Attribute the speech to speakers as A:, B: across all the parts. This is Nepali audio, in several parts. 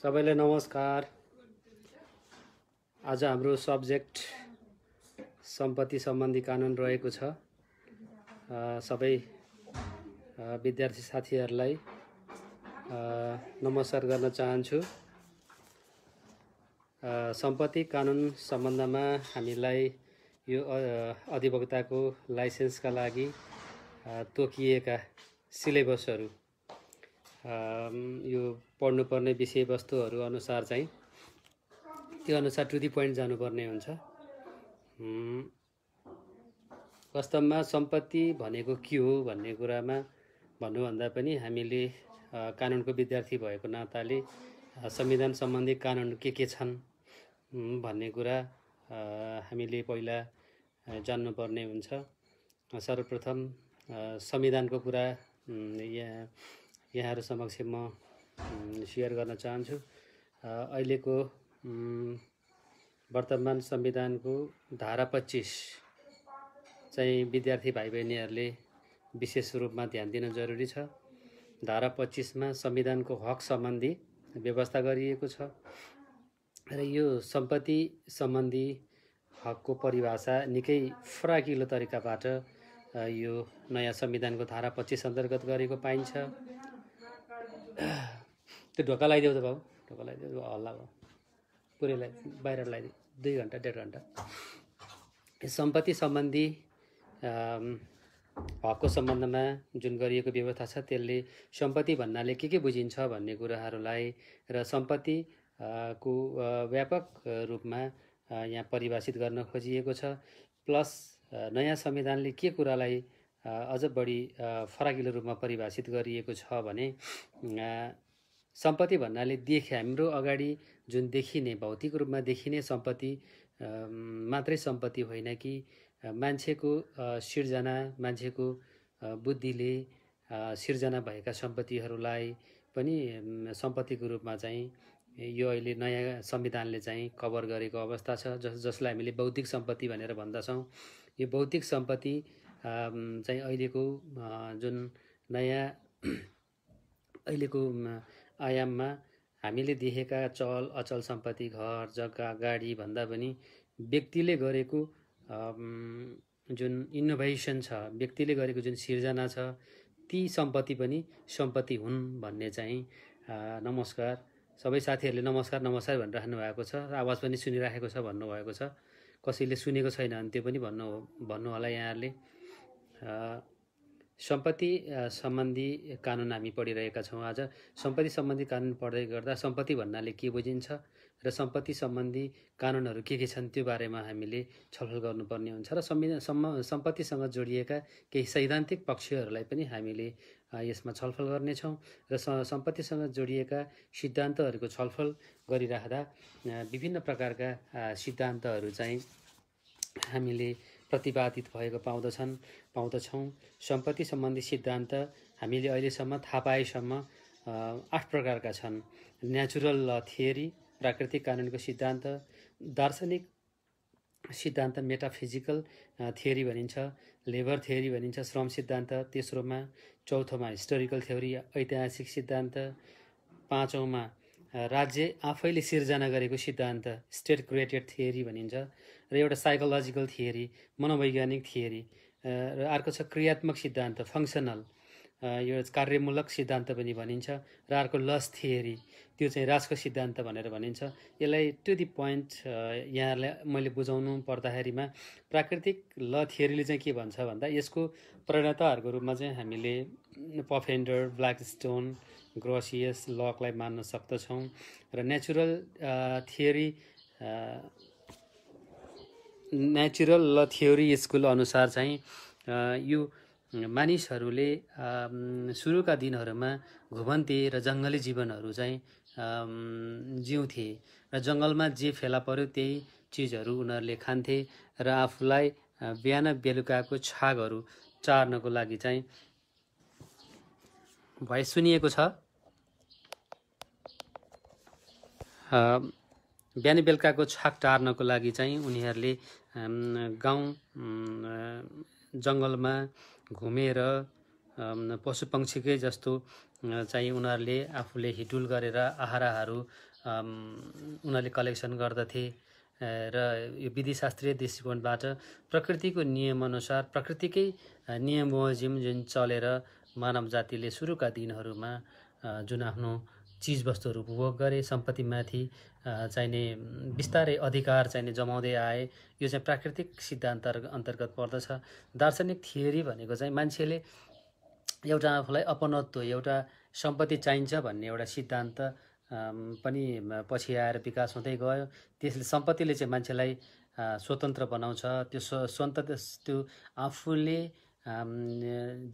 A: सबैलाई नमस्कार आज हाम्रो सब्जेक्ट सम्पत्ति सम्बन्धी कानुन रहेको छ सबै विद्यार्थी साथीहरूलाई नमस्कार गर्न चाहन्छु सम्पत्ति कानुन सम्बन्धमा हामीलाई यो अधिवक्ताको लाइसेन्सका लागि तोकिएका सिलेबसहरू यो पढ्नुपर्ने विषयवस्तुहरू अनुसार चाहिँ त्यो अनुसार टु दि पोइन्ट जानुपर्ने हुन्छ वास्तवमा सम्पत्ति भनेको के हो भन्ने कुरामा भन्नुभन्दा पनि हामीले कानुनको विद्यार्थी भएको नाताले संविधान सम्बन्धी कानुन के के छन् भन्ने कुरा हामीले पहिला जान्नुपर्ने हुन्छ सर्वप्रथम संविधानको कुरा यहाँ यहाँहरू समक्ष म सेयर गर्न चाहन्छु अहिलेको वर्तमान संविधानको धारा पच्चिस चाहिँ विद्यार्थी भाइ बहिनीहरूले विशेष रूपमा ध्यान दिन जरुरी छ धारा पच्चिसमा संविधानको हक सम्बन्धी व्यवस्था गरिएको छ र यो सम्पत्ति सम्बन्धी हकको परिभाषा निकै फराकिलो तरिकाबाट यो नयाँ संविधानको धारा पच्चिस अन्तर्गत गरेको पाइन्छ त्यो ढोका लगाइदेऊ त बाबु ढोका लगाइदेऊ हल्ला भयो पुरैलाई बाहिर लगाइदिउँ दुई घन्टा डेढ घन्टा सम्पत्ति सम्बन्धी हकको सम्बन्धमा जुन गरिएको व्यवस्था छ त्यसले सम्पत्ति भन्नाले के के बुझिन्छ भन्ने कुराहरूलाई र सम्पत्ति को व्यापक रूपमा यहाँ परिभाषित गर्न खोजिएको छ प्लस नयाँ संविधानले के कुरालाई अझ बढी फराकिलो रूपमा परिभाषित गरिएको छ भने सम्पत्ति भन्नाले देखे हाम्रो अगाडि जुन देखिने भौतिक रूपमा देखिने सम्पत्ति मात्रै सम्पत्ति होइन कि मान्छेको सिर्जना मान्छेको बुद्धिले सिर्जना भएका सम्पत्तिहरूलाई पनि सम्पत्तिको रूपमा चाहिँ यो अहिले नयाँ संविधानले चाहिँ कभर गरेको अवस्था छ जस जसलाई हामीले बौद्धिक सम्पत्ति भनेर भन्दछौँ यो बौद्धिक सम्पत्ति चाहिँ अहिलेको जुन नयाँ अहिलेको आयाममा हामीले देखेका चल अचल सम्पत्ति घर जग्गा गाडी भन्दा पनि व्यक्तिले गरेको जुन इनोभेसन छ व्यक्तिले गरेको जुन सिर्जना छ ती सम्पत्ति पनि सम्पत्ति हुन् भन्ने चाहिँ नमस्कार सबै साथीहरूले नमस्कार नमस्कार भनिराख्नु भएको छ आवाज पनि सुनिराखेको छ भन्नुभएको छ कसैले सुनेको छैन भने त्यो पनि भन्नु भन्नु होला यहाँहरूले सम्पत्ति सम्बन्धी कानुन हामी पढिरहेका छौँ आज सम्पत्ति सम्बन्धी कानुन पढ्दै गर्दा सम्पत्ति भन्नाले के बुझिन्छ र सम्पत्ति सम्बन्धी कानुनहरू के के छन् त्यो बारेमा हामीले छलफल गर्नुपर्ने हुन्छ र संविधान सम्पत्तिसँग जोडिएका केही सैद्धान्तिक पक्षहरूलाई पनि हामीले यसमा छलफल गर्नेछौँ र सम्पत्तिसँग जोडिएका सिद्धान्तहरूको छलफल गरिराख्दा विभिन्न प्रकारका सिद्धान्तहरू चाहिँ हामीले प्रतिपादित भएको पाउँदछन् पाउँदछौँ सम्पत्ति सम्बन्धी सिद्धान्त हामीले अहिलेसम्म थाहा पाएसम्म आठ प्रकारका छन् नेचुरल थियरी प्राकृतिक कानुनको सिद्धान्त दार्शनिक सिद्धान्त मेटाफिजिकल थियोरी भनिन्छ लेबर थियोरी भनिन्छ श्रम सिद्धान्त तेस्रोमा चौथोमा हिस्टोरिकल थ्योरी ऐतिहासिक सिद्धान्त पाँचौँमा राज्य आफैले सिर्जना गरेको सिद्धान्त स्टेट क्रिएटेड थियोरी भनिन्छ र एउटा साइकोलोजिकल थियो मनोवैज्ञानिक थियो र अर्को छ क्रियात्मक सिद्धान्त फङ्सनल यो कार्यमूलक सिद्धान्त पनि भनिन्छ र अर्को लस थियो त्यो चाहिँ राजको सिद्धान्त भनेर भनिन्छ यसलाई टु दि पोइन्ट यहाँहरूलाई मैले बुझाउनु पर्दाखेरिमा प्राकृतिक ल थियोले चाहिँ के भन्छ भन्दा यसको प्रणेताहरूको रूपमा चाहिँ हामीले पफेन्डर ब्ल्याक स्टोन ग्रोसियस लकलाई मान्न सक्दछौँ र नेचुरल थियो नेचुरल ल थ्योरी स्कुल अनुसार चाहिँ यो मानिसहरूले सुरुका दिनहरूमा घुमन्थे र जङ्गली जीवनहरू चाहिँ जिउँथे र जङ्गलमा जे फेला पर्यो त्यही चिजहरू उनीहरूले खान्थे र आफूलाई बिहान बेलुकाको छागहरू चार्नको लागि चाहिँ भए सुनिएको छ बिहान बेलुकाको छाक टार्नको लागि चाहिँ उनीहरूले गाउँ जङ्गलमा घुमेर पशुपक्षीकै जस्तो चाहिँ उनीहरूले आफूले हिटुल गरेर आहाराहरू उनीहरूले कलेक्सन गर्दथे र यो विधिशास्त्रीय दृष्टिकोणबाट प्रकृतिको नियमअनुसार प्रकृतिकै नियम बमोजिम जुन चलेर मानव जातिले सुरुका दिनहरूमा जुन आफ्नो चिजवस्तुहरू उपभोग गरे सम्पत्तिमाथि चाहिने बिस्तारै अधिकार चाहिने जमाउँदै आए यो चाहिँ प्राकृतिक सिद्धान्त अन्तर्गत पर्दछ दार्शनिक थियोरी भनेको चाहिँ मान्छेले एउटा आफूलाई अपनत्व एउटा सम्पत्ति चाहिन्छ भन्ने एउटा सिद्धान्त पनि पछि आएर विकास हुँदै गयो त्यसले सम्पत्तिले चाहिँ मान्छेलाई स्वतन्त्र बनाउँछ त्यो स्वतन्त्र त्यो आफूले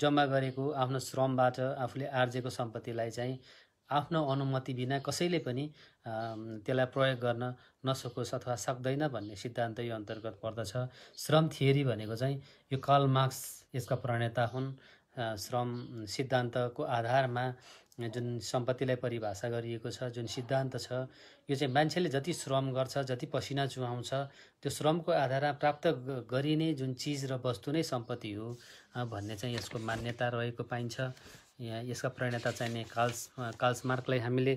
A: जम्मा गरेको आफ्नो श्रमबाट आफूले आर्जेको सम्पत्तिलाई चाहिँ आफ्नो अनुमति बिना कसैले पनि त्यसलाई प्रयोग गर्न नसकोस् अथवा सक्दैन भन्ने सिद्धान्त यो अन्तर्गत पर्दछ श्रम थियो भनेको चाहिँ यो कल मार्क्स यसका प्रणेता हुन् श्रम सिद्धान्तको आधारमा जुन सम्पत्तिलाई परिभाषा गरिएको छ जुन सिद्धान्त छ यो चाहिँ मान्छेले जति श्रम गर्छ जति पसिना चुहाउँछ त्यो श्रमको आधारमा प्राप्त गरिने जुन चिज र वस्तु नै सम्पत्ति हो भन्ने चाहिँ यसको मान्यता रहेको पाइन्छ यसका प्रणेता चाहिने कार्ल्स मार्कलाई हामीले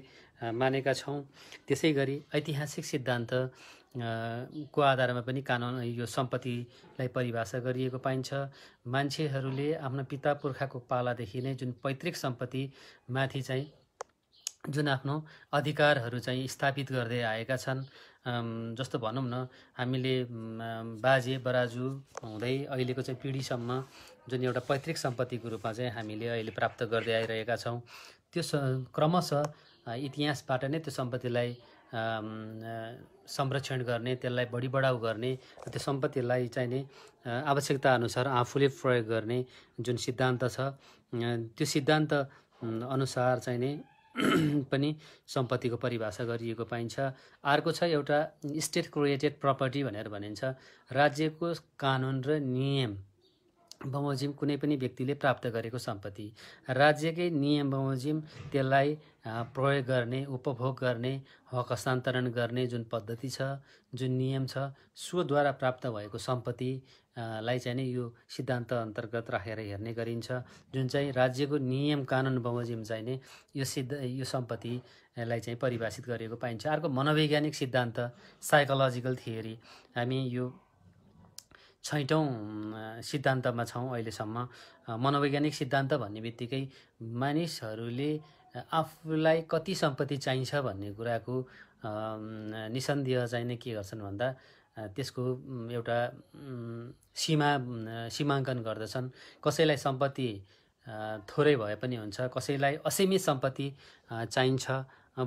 A: मानेका छौँ त्यसै गरी ऐतिहासिक सिद्धान्त को आधारमा पनि कानुन यो सम्पत्तिलाई परिभाषा गरिएको पाइन्छ मान्छेहरूले आफ्नो पिता पुर्खाको पालादेखि नै जुन पैतृक सम्पत्तिमाथि चाहिँ जुन आफ्नो अधिकारहरू चाहिँ स्थापित गर्दै आएका छन् जस्तो भनौँ न हामीले बाजे बराजु हुँदै अहिलेको चाहिँ पिँढीसम्म जुन एउटा पैतृक सम्पत्तिको रूपमा चाहिँ हामीले अहिले प्राप्त गर्दै आइरहेका छौँ त्यो क्रमशः इतिहासबाट नै त्यो सम्पत्तिलाई संरक्षण गर्ने त्यसलाई बढी बढाउ गर्ने त्यो सम्पत्तिलाई चाहिँ चाहिने अनुसार आफूले प्रयोग गर्ने जुन सिद्धान्त छ त्यो सिद्धान्त अनुसार चाहिँ चाहिने पनि सम्पत्तिको परिभाषा गरिएको पाइन्छ अर्को छ एउटा स्टेट क्रिएटेड प्रपर्टी भनेर भनिन्छ राज्यको कानुन र नियम बमोजिम कुनै पनि व्यक्तिले प्राप्त गरेको सम्पत्ति राज्यकै नियम बमोजिम त्यसलाई प्रयोग गर्ने उपभोग गर्ने हक हस्तान्तरण गर्ने जुन पद्धति छ जुन नियम छ सोद्वारा प्राप्त भएको सम्पत्ति लाई चाहिँ नै यो सिद्धान्त अन्तर्गत राखेर हेर्ने गरिन्छ जुन चाहिँ राज्यको नियम कानुन बमोजिम चाहिँ नै यो सिद्ध यो सम्पत्तिलाई चाहिँ परिभाषित गरिएको पाइन्छ अर्को मनोवैज्ञानिक सिद्धान्त साइकोलोजिकल थियो हामी यो छैटौँ सिद्धान्तमा छौँ अहिलेसम्म मनोवैज्ञानिक सिद्धान्त भन्ने बित्तिकै मानिसहरूले आफूलाई कति सम्पत्ति चाहिन्छ भन्ने कुराको निसन्देह चाहिँ नै के गर्छन् भन्दा त्यसको एउटा सीमा सीमाङ्कन गर्दछन् कसैलाई सम्पत्ति थोरै भए पनि हुन्छ कसैलाई असीमित सम्पत्ति चाहिन्छ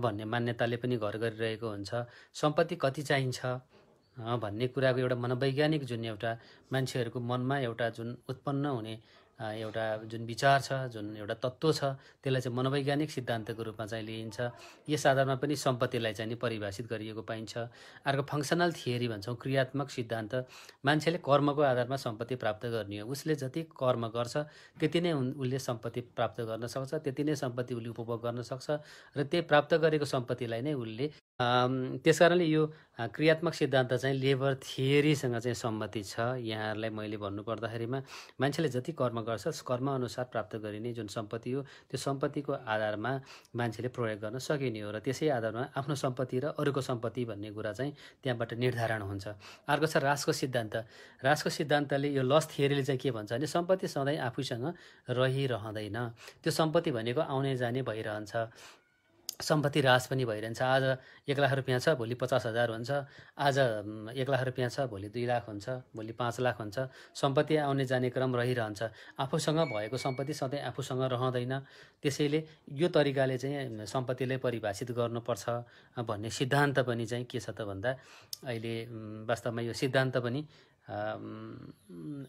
A: भन्ने मान्यताले पनि घर गरिरहेको हुन्छ सम्पत्ति कति चाहिन्छ भन्ने कुराको एउटा मनोवैज्ञानिक जुन एउटा मान्छेहरूको मनमा एउटा जुन उत्पन्न हुने एउटा जुन विचार छ जुन एउटा तत्त्व छ त्यसलाई चाहिँ मनोवैज्ञानिक सिद्धान्तको रूपमा चाहिँ लिइन्छ यस आधारमा पनि सम्पत्तिलाई चाहिँ नि परिभाषित गरिएको पाइन्छ अर्को फङ्सनल थियो भन्छौँ क्रियात्मक सिद्धान्त मान्छेले कर्मको आधारमा सम्पत्ति प्राप्त गर्ने हो उसले जति कर्म गर्छ त्यति नै उसले सम्पत्ति प्राप्त गर्न सक्छ त्यति नै सम्पत्ति उसले उपभोग गर्न सक्छ र त्यही प्राप्त गरेको सम्पत्तिलाई नै उसले त्यस कारणले यो क्रियात्मक सिद्धान्त चाहिँ लेबर थियोसँग चाहिँ सम्मति छ यहाँहरूलाई मैले भन्नुपर्दाखेरिमा मान्छेले जति कर्म गर्छ कर्मअनुसार प्राप्त गरिने जुन सम्पत्ति हो त्यो सम्पत्तिको आधारमा मान्छेले प्रयोग गर्न सकिने हो र त्यसै आधारमा आफ्नो सम्पत्ति र अरूको सम्पत्ति भन्ने कुरा चाहिँ त्यहाँबाट निर्धारण हुन्छ अर्को छ रासको सिद्धान्त रासको सिद्धान्तले यो लस थियोले चाहिँ के भन्छ भने सम्पत्ति सधैँ आफैसँग रहिरहँदैन त्यो सम्पत्ति भनेको आउने जाने भइरहन्छ सम्पत्ति रास पनि भइरहन्छ आज एक लाख रुपियाँ छ भोलि पचास हजार हुन्छ आज एक लाख रुपियाँ छ भोलि दुई लाख हुन्छ भोलि पाँच लाख हुन्छ सम्पत्ति आउने जाने क्रम रहिरहन्छ आफूसँग भएको सम्पत्ति सधैँ आफूसँग रहँदैन त्यसैले यो तरिकाले चाहिँ सम्पत्तिलाई परिभाषित गर्नुपर्छ भन्ने सिद्धान्त पनि चाहिँ के छ त भन्दा अहिले वास्तवमा यो सिद्धान्त पनि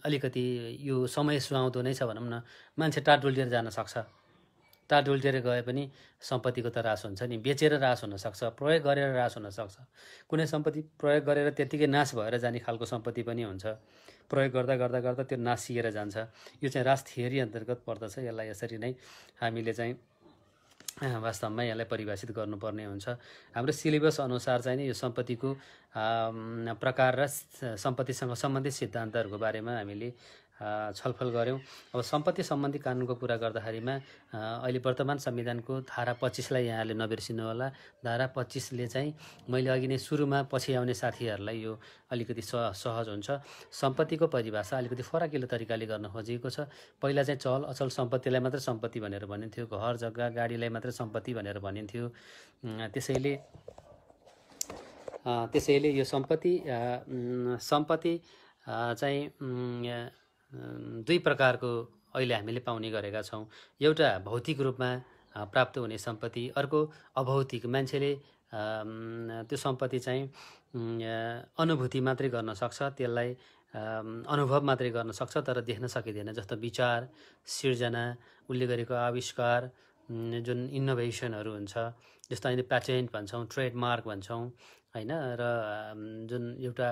A: अलिकति यो समय सुहाउँदो नै छ भनौँ न मान्छे टाटोलिएर जान सक्छ टाढुल्टेर गए पनि सम्पत्तिको त रास हुन्छ नि बेचेर रास हुनसक्छ प्रयोग गरेर रास हुनसक्छ कुनै सम्पत्ति प्रयोग गरेर त्यत्तिकै नाश भएर जाने खालको सम्पत्ति पनि हुन्छ प्रयोग गर्दा गर्दा गर्दा त्यो नासिएर जान्छ यो चाहिँ रास थियरी अन्तर्गत पर्दछ यसलाई यसरी नै हामीले चाहिँ वास्तवमा यसलाई परिभाषित गर्नुपर्ने हुन्छ हाम्रो सिलेबस अनुसार चाहिँ नि यो सम्पत्तिको प्रकार र सम्पत्तिसँग सम्बन्धित सिद्धान्तहरूको बारेमा हामीले छलफल गऱ्यौँ अब सम्पत्ति सम्बन्धी कानुनको कुरा गर्दाखेरिमा अहिले वर्तमान संविधानको धारा पच्चिसलाई यहाँले नबिर्सिनु होला धारा पच्चिसले चाहिँ मैले अघि नै सुरुमा पछि आउने साथीहरूलाई यो अलिकति स सहज हुन्छ सम्पत्तिको परिभाषा अलिकति फराकिलो तरिकाले गर्न खोजिएको छ पहिला चाहिँ चल अचल सम्पत्तिलाई मात्र सम्पत्ति भनेर भनिन्थ्यो घर जग्गा गाडीलाई मात्र सम्पत्ति भनेर भनिन्थ्यो त्यसैले त्यसैले यो सम्पत्ति सम्पत्ति चाहिँ दुई प्रकारको अहिले हामीले पाउने गरेका छौँ एउटा भौतिक रूपमा प्राप्त हुने सम्पत्ति अर्को अभौतिक मान्छेले त्यो सम्पत्ति चाहिँ अनुभूति मात्रै गर्न सक्छ त्यसलाई अनुभव मात्रै गर्न सक्छ तर देख्न सकिँदैन जस्तो विचार सिर्जना उसले गरेको आविष्कार जुन इनोभेसनहरू हुन्छ जस्तो अहिले प्याटेन्ट भन्छौँ ट्रेडमार्क भन्छौँ होइन र जुन एउटा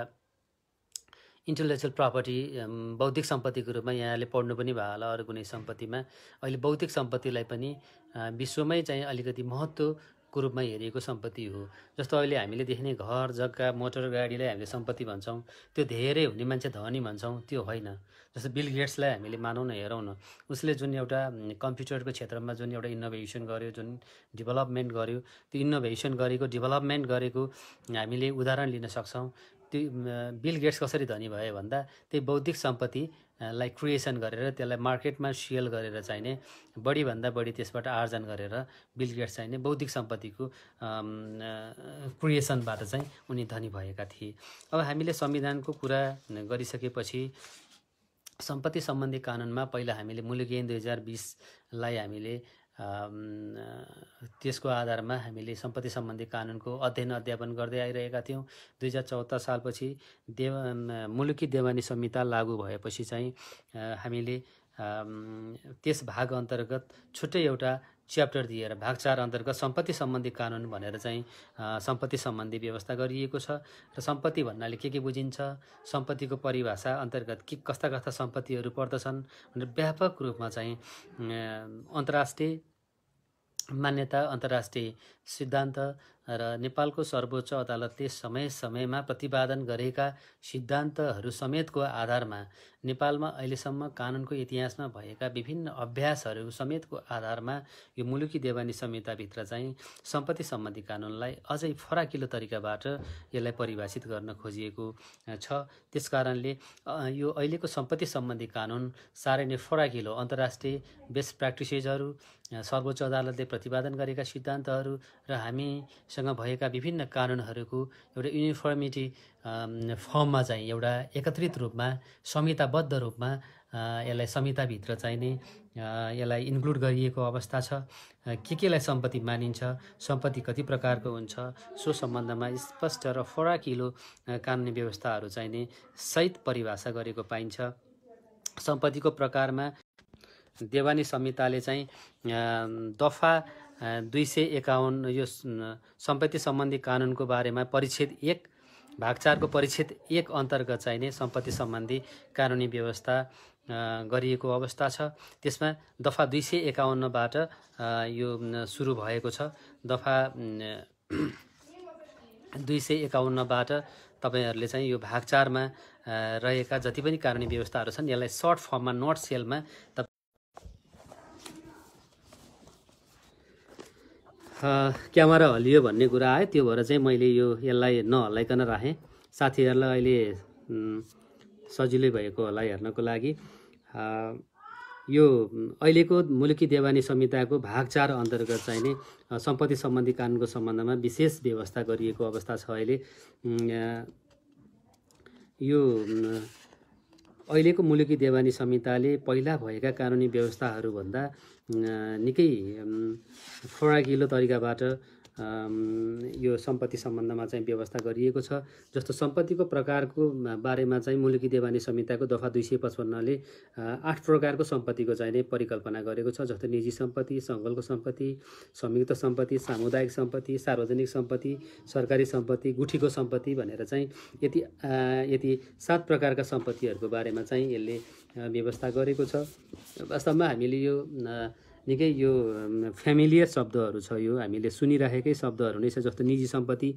A: इन्टलेक्चुअल प्रपर्टी um, बौद्धिक सम्पत्तिको रूपमा यहाँले पढ्नु पनि भयो होला अरू कुनै सम्पत्तिमा अहिले बौद्धिक सम्पत्तिलाई पनि विश्वमै चाहिँ अलिकति महत्त्वको रूपमा हेरिएको सम्पत्ति हो जस्तो अहिले हामीले देख्ने घर जग्गा मोटर गाडीलाई हामीले सम्पत्ति भन्छौँ त्यो धेरै हुने मान्छे धनी भन्छौँ त्यो होइन जस्तो बिल गेट्सलाई हामीले मानौँ न हेरौँ न उसले जुन एउटा कम्प्युटरको क्षेत्रमा जुन एउटा इनोभेसन गर्यो जुन डेभलपमेन्ट गर्यो त्यो इनोभेसन गरेको डेभलपमेन्ट गरेको हामीले उदाहरण लिन सक्छौँ त्यो बिल गेट्स कसरी धनी भयो भन्दा त्यही बौद्धिक सम्पत्ति लाई क्रिएसन गरेर त्यसलाई मार्केटमा सेल गरेर चाहिने बढीभन्दा बढी त्यसबाट आर्जन गरेर बिल गेट्स चाहिने बौद्धिक सम्पत्तिको क्रिएसनबाट चाहिँ उनी धनी भएका थिए अब हामीले संविधानको कुरा गरिसकेपछि सम्पत्ति सम्बन्धी कानुनमा पहिला हामीले मूल्य गेन दुई हजार बिसलाई हामीले त्यसको आधारमा हामीले सम्पत्ति सम्बन्धी कानुनको अध्ययन अध्यापन गर्दै आइरहेका थियौँ दुई हजार चौहत्तर सालपछि देव मुलुकी देवानी संहिता लागू भएपछि चाहिँ हामीले त्यस भाग अन्तर्गत छुट्टै एउटा च्याप्टर दिएर भाग चार अन्तर्गत सम्पत्ति सम्बन्धी कानुन भनेर चाहिँ सम्पत्ति सम्बन्धी व्यवस्था गरिएको छ र सम्पत्ति भन्नाले के के बुझिन्छ सम्पत्तिको परिभाषा अन्तर्गत के कस्ता कस्ता सम्पत्तिहरू पर्दछन् भनेर व्यापक रूपमा चाहिँ अन्तर्राष्ट्रिय मान्यता अन्तर्राष्ट्रिय सिद्धान्त र नेपालको सर्वोच्च अदालतले समय समयमा प्रतिपादन गरेका सिद्धान्तहरू समेतको आधारमा नेपालमा अहिलेसम्म कानुनको इतिहासमा भएका विभिन्न अभ्यासहरू समेतको आधारमा यो मुलुकी देवानी संहिताभित्र चाहिँ सम्पत्ति सम्बन्धी कानुनलाई अझै फराकिलो तरिकाबाट यसलाई परिभाषित गर्न खोजिएको छ त्यस कारणले यो अहिलेको सम्पत्ति सम्बन्धी कानुन साह्रै नै फराकिलो अन्तर्राष्ट्रिय बेस्ट प्र्याक्टिसेसहरू सर्वोच्च अदालतले प्रतिपादन गरेका सिद्धान्तहरू र हामीसँग भएका विभिन्न कानुनहरूको एउटा युनिफर्मिटी फर्ममा चाहिँ एउटा एकत्रित रूपमा संहिताबद्ध रूपमा यसलाई संहिताभित्र चाहिने यसलाई इन्क्लुड गरिएको अवस्था छ के केलाई सम्पत्ति मानिन्छ सम्पत्ति कति प्रकारको हुन्छ सो सम्बन्धमा स्पष्ट र फराकिलो कानुनी व्यवस्थाहरू चाहिने सहित परिभाषा गरेको पाइन्छ सम्पत्तिको प्रकारमा देवानी संहिताले चाहिँ दफा दुई सय एकाउन्न यो सम्पत्ति सम्बन्धी कानुनको बारेमा परिच्छेद एक भाग चारको परिच्छेद एक अन्तर्गत चाहिने सम्पत्ति सम्बन्धी कानुनी व्यवस्था गरिएको अवस्था छ त्यसमा दफा दुई सय एकाउन्नबाट यो सुरु भएको छ दफा दुई सय एकाउन्नबाट तपाईँहरूले चाहिँ यो भाग चारमा रहेका जति पनि कानुनी व्यवस्थाहरू छन् यसलाई सर्ट फर्ममा नोट सेलमा क्यामेरा हलियो भन्ने कुरा आयो त्यो भएर चाहिँ मैले यो यसलाई नहल्लाइकन राखेँ साथीहरूलाई अहिले सजिलै भएको होला हेर्नको लागि यो अहिलेको मुलुकी देवानी संहिताको भाग चार अन्तर्गत चाहिने सम्पत्ति सम्बन्धी कानुनको सम्बन्धमा विशेष व्यवस्था गरिएको अवस्था छ अहिले यो अहिलेको मुलुकी देवानी संहिताले पहिला भएका कानुनी व्यवस्थाहरूभन्दा निकै फराकिलो तरिकाबाट यो सम्पत्ति सम्बन्धमा चाहिँ व्यवस्था गरिएको छ जस्तो सम्पत्तिको प्रकारको बारेमा चाहिँ मुलुकी देवानी संहिताको दफा दुई सय पचपन्नले आठ प्रकारको सम्पत्तिको चाहिँ नै परिकल्पना गरेको छ जस्तो निजी सम्पत्ति सङ्घलको सम्पत्ति संयुक्त सम्पत्ति सामुदायिक सम्पत्ति सार्वजनिक सम्पत्ति सरकारी सम्पत्ति गुठीको सम्पत्ति भनेर चाहिँ यति यति सात प्रकारका सम्पत्तिहरूको बारेमा चाहिँ यसले व्यवस्था गरेको छ वास्तवमा हामीले यो निकै यो फेमिलियर शब्दहरू छ यो हामीले सुनिराखेकै शब्दहरू नै छ जस्तो निजी सम्पत्ति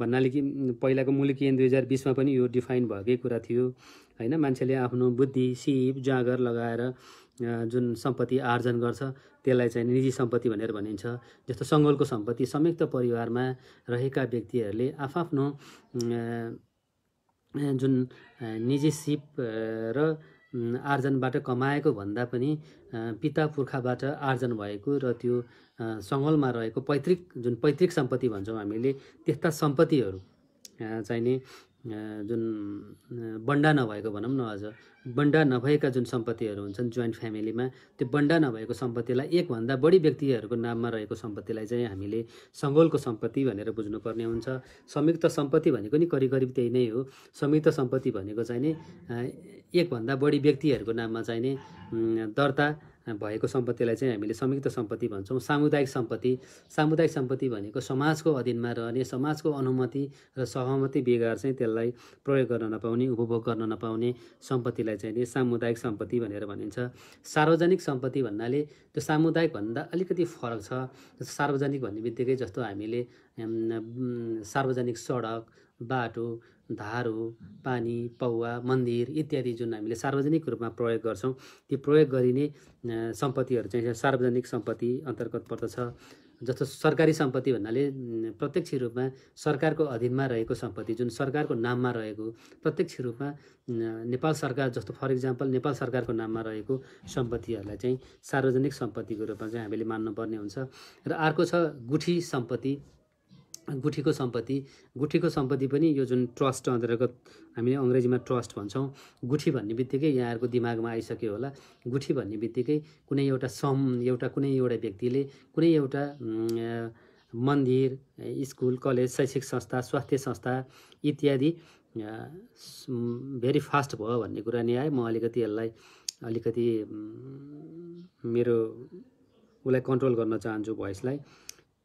A: भन्नाले कि पहिलाको मुलुक ऐन दुई हजार बिसमा पनि यो डिफाइन भएकै कुरा थियो होइन मान्छेले आफ्नो बुद्धि सिप जाँगर लगाएर जुन सम्पत्ति आर्जन गर्छ त्यसलाई चाहिँ निजी सम्पत्ति भनेर भनिन्छ जस्तो सङ्गलको सम्पत्ति संयुक्त परिवारमा रहेका व्यक्तिहरूले आफआफ्नो जुन निजी सिप र आर्जनबाट कमाएको भन्दा पनि पिता पुर्खाबाट आर्जन भएको र त्यो सङ्गलमा रहेको पैतृक जुन पैतृक सम्पत्ति भन्छौँ हामीले त्यस्ता सम्पत्तिहरू चाहिने जुन बन्डा नभएको भनौँ न अझ बन्डा नभएका जुन सम्पत्तिहरू हुन्छन् जोइन्ट फ्यामिलीमा त्यो बन्डा नभएको सम्पत्तिलाई एकभन्दा बढी व्यक्तिहरूको नाममा रहेको सम्पत्तिलाई चाहिँ हामीले सङ्गोलको सम्पत्ति भनेर बुझ्नुपर्ने हुन्छ संयुक्त सम्पत्ति भनेको नि करिब करिब त्यही नै हो संयुक्त सम्पत्ति भनेको चाहिँ नि एकभन्दा बढी व्यक्तिहरूको नाममा चाहिँ नि दर्ता भएको सम्पत्तिलाई चाहिँ हामीले संयुक्त सम्पत्ति भन्छौँ सामुदायिक सम्पत्ति सामुदायिक सम्पत्ति भनेको समाजको अधीनमा रहने समाजको अनुमति र सहमति बेगर चाहिँ त्यसलाई प्रयोग गर्न नपाउने उपभोग गर्न नपाउने सम्पत्तिलाई चाहिँ नि सामुदायिक सम्पत्ति भनेर भनिन्छ सार्वजनिक सम्पत्ति भन्नाले त्यो सामुदायिक भन्दा अलिकति फरक छ सार्वजनिक भन्ने बित्तिकै जस्तो हामीले सार्वजनिक सडक बाटो धारो पानी पौवा मन्दिर इत्यादि जुन हामीले सार्वजनिक रूपमा प्रयोग गर्छौँ ती प्रयोग गरिने सम्पत्तिहरू चाहिँ सार्वजनिक सम्पत्ति अन्तर्गत पर्दछ जस्तो सरकारी सम्पत्ति भन्नाले प्रत्यक्ष रूपमा सरकारको अधीनमा रहेको सम्पत्ति जुन सरकारको नाममा रहेको प्रत्यक्ष रूपमा नेपाल सरकार जस्तो फर इक्जाम्पल नेपाल सरकारको नाममा रहेको सम्पत्तिहरूलाई चाहिँ सार्वजनिक सम्पत्तिको रूपमा चाहिँ हामीले मान्नुपर्ने हुन्छ र अर्को छ गुठी सम्पत्ति गुठीको सम्पत्ति गुठीको सम्पत्ति पनि यो जुन ट्रस्ट अन्तर्गत हामीले अङ्ग्रेजीमा ट्रस्ट भन्छौँ गुठी भन्ने बित्तिकै यहाँहरूको दिमागमा आइसक्यो होला गुठी भन्ने बित्तिकै कुनै एउटा सम एउटा कुनै एउटा व्यक्तिले कुनै एउटा मन्दिर स्कुल कलेज शैक्षिक संस्था स्वास्थ्य संस्था इत्यादि भेरी फास्ट भयो भन्ने कुरा नै आयो म अलिकति यसलाई अलिकति मेरो उसलाई कन्ट्रोल गर्न चाहन्छु भोइसलाई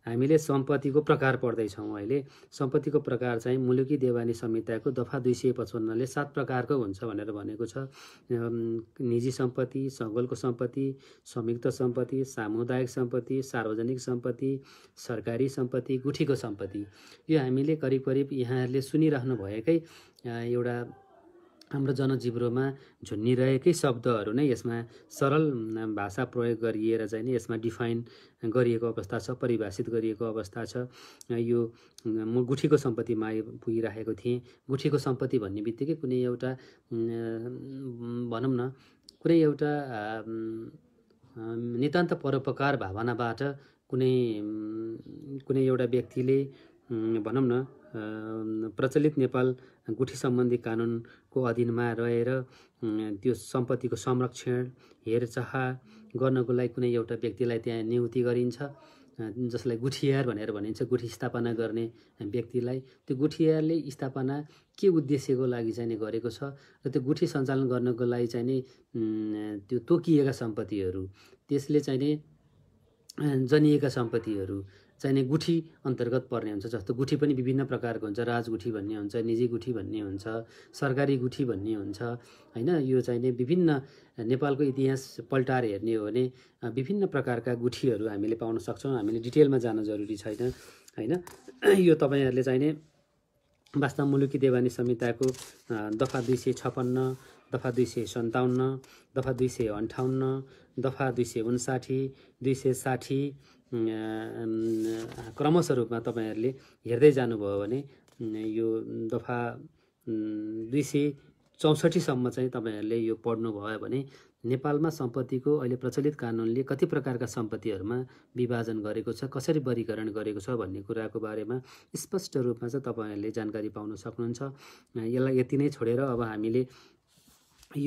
A: हामीले सम्पत्तिको प्रकार पढ्दैछौँ अहिले सम्पत्तिको प्रकार चाहिँ मुलुकी देवानी संहिताको दफा दुई सय पचपन्नले सात प्रकारको हुन्छ भनेर भनेको छ निजी सम्पत्ति सङ्गलको सम्पत्ति संयुक्त सम्पत्ति सामुदायिक सम्पत्ति सार्वजनिक सम्पत्ति सरकारी सम्पत्ति गुठीको सम्पत्ति यो हामीले करिब करिब यहाँहरूले सुनिराख्नु भएकै एउटा हाम्रो जनजिब्रोमा झुन्डिरहेकै शब्दहरू नै यसमा सरल भाषा प्रयोग गरिएर चाहिँ नि यसमा डिफाइन गरिएको अवस्था छ परिभाषित गरिएको अवस्था छ यो म गुठीको सम्पत्तिमा पुगिराखेको थिएँ गुठीको सम्पत्ति भन्ने बित्तिकै कुनै एउटा भनौँ न कुनै एउटा नितान्त परोपकार भावनाबाट कुनै कुनै एउटा व्यक्तिले भनौँ न प्रचलित नेपाल गुठी सम्बन्धी कानुनको अधीनमा रहेर त्यो सम्पत्तिको संरक्षण हेरचाह गर्नको लागि कुनै एउटा व्यक्तिलाई त्यहाँ नियुक्ति गरिन्छ जसलाई गुठियार भनेर भनिन्छ गुठी स्थापना गर्ने व्यक्तिलाई त्यो गुठियारले स्थापना के उद्देश्यको लागि चाहिँ गरेको छ र त्यो गुठी सञ्चालन गर्नको लागि चाहिँ नि त्यो तोकिएका सम्पत्तिहरू त्यसले चाहिँ नि जनिएका सम्पत्तिहरू चाहिने गुठी अन्तर्गत पर्ने हुन्छ जस्तो गुठी पनि विभिन्न प्रकारको हुन्छ राजगुठी भन्ने हुन्छ निजी गुठी भन्ने हुन्छ सरकारी गुठी भन्ने हुन्छ होइन यो चाहिने विभिन्न नेपालको इतिहास पल्टाएर हेर्ने हो भने विभिन्न प्रकारका गुठीहरू हामीले पाउन सक्छौँ हामीले डिटेलमा जान जरुरी छैन होइन यो तपाईँहरूले चाहिने वास्तव मुलुकी देवानी संहिताको दफा दुई सय छपन्न दफा दुई सय सन्ताउन्न दफा दुई सय अन्ठाउन्न दफा दुई सय उन्साठी दुई सय साठी क्रमशः रूपमा तपाईँहरूले हेर्दै जानुभयो भने यो दफा दुई सय चौसठीसम्म चाहिँ तपाईँहरूले यो पढ्नुभयो भने नेपालमा सम्पत्तिको अहिले प्रचलित कानुनले कति प्रकारका सम्पत्तिहरूमा विभाजन गरेको छ कसरी वर्गीकरण गरेको छ भन्ने कुराको बारेमा स्पष्ट रूपमा चाहिँ तपाईँहरूले जानकारी पाउन सक्नुहुन्छ यसलाई यति नै छोडेर अब हामीले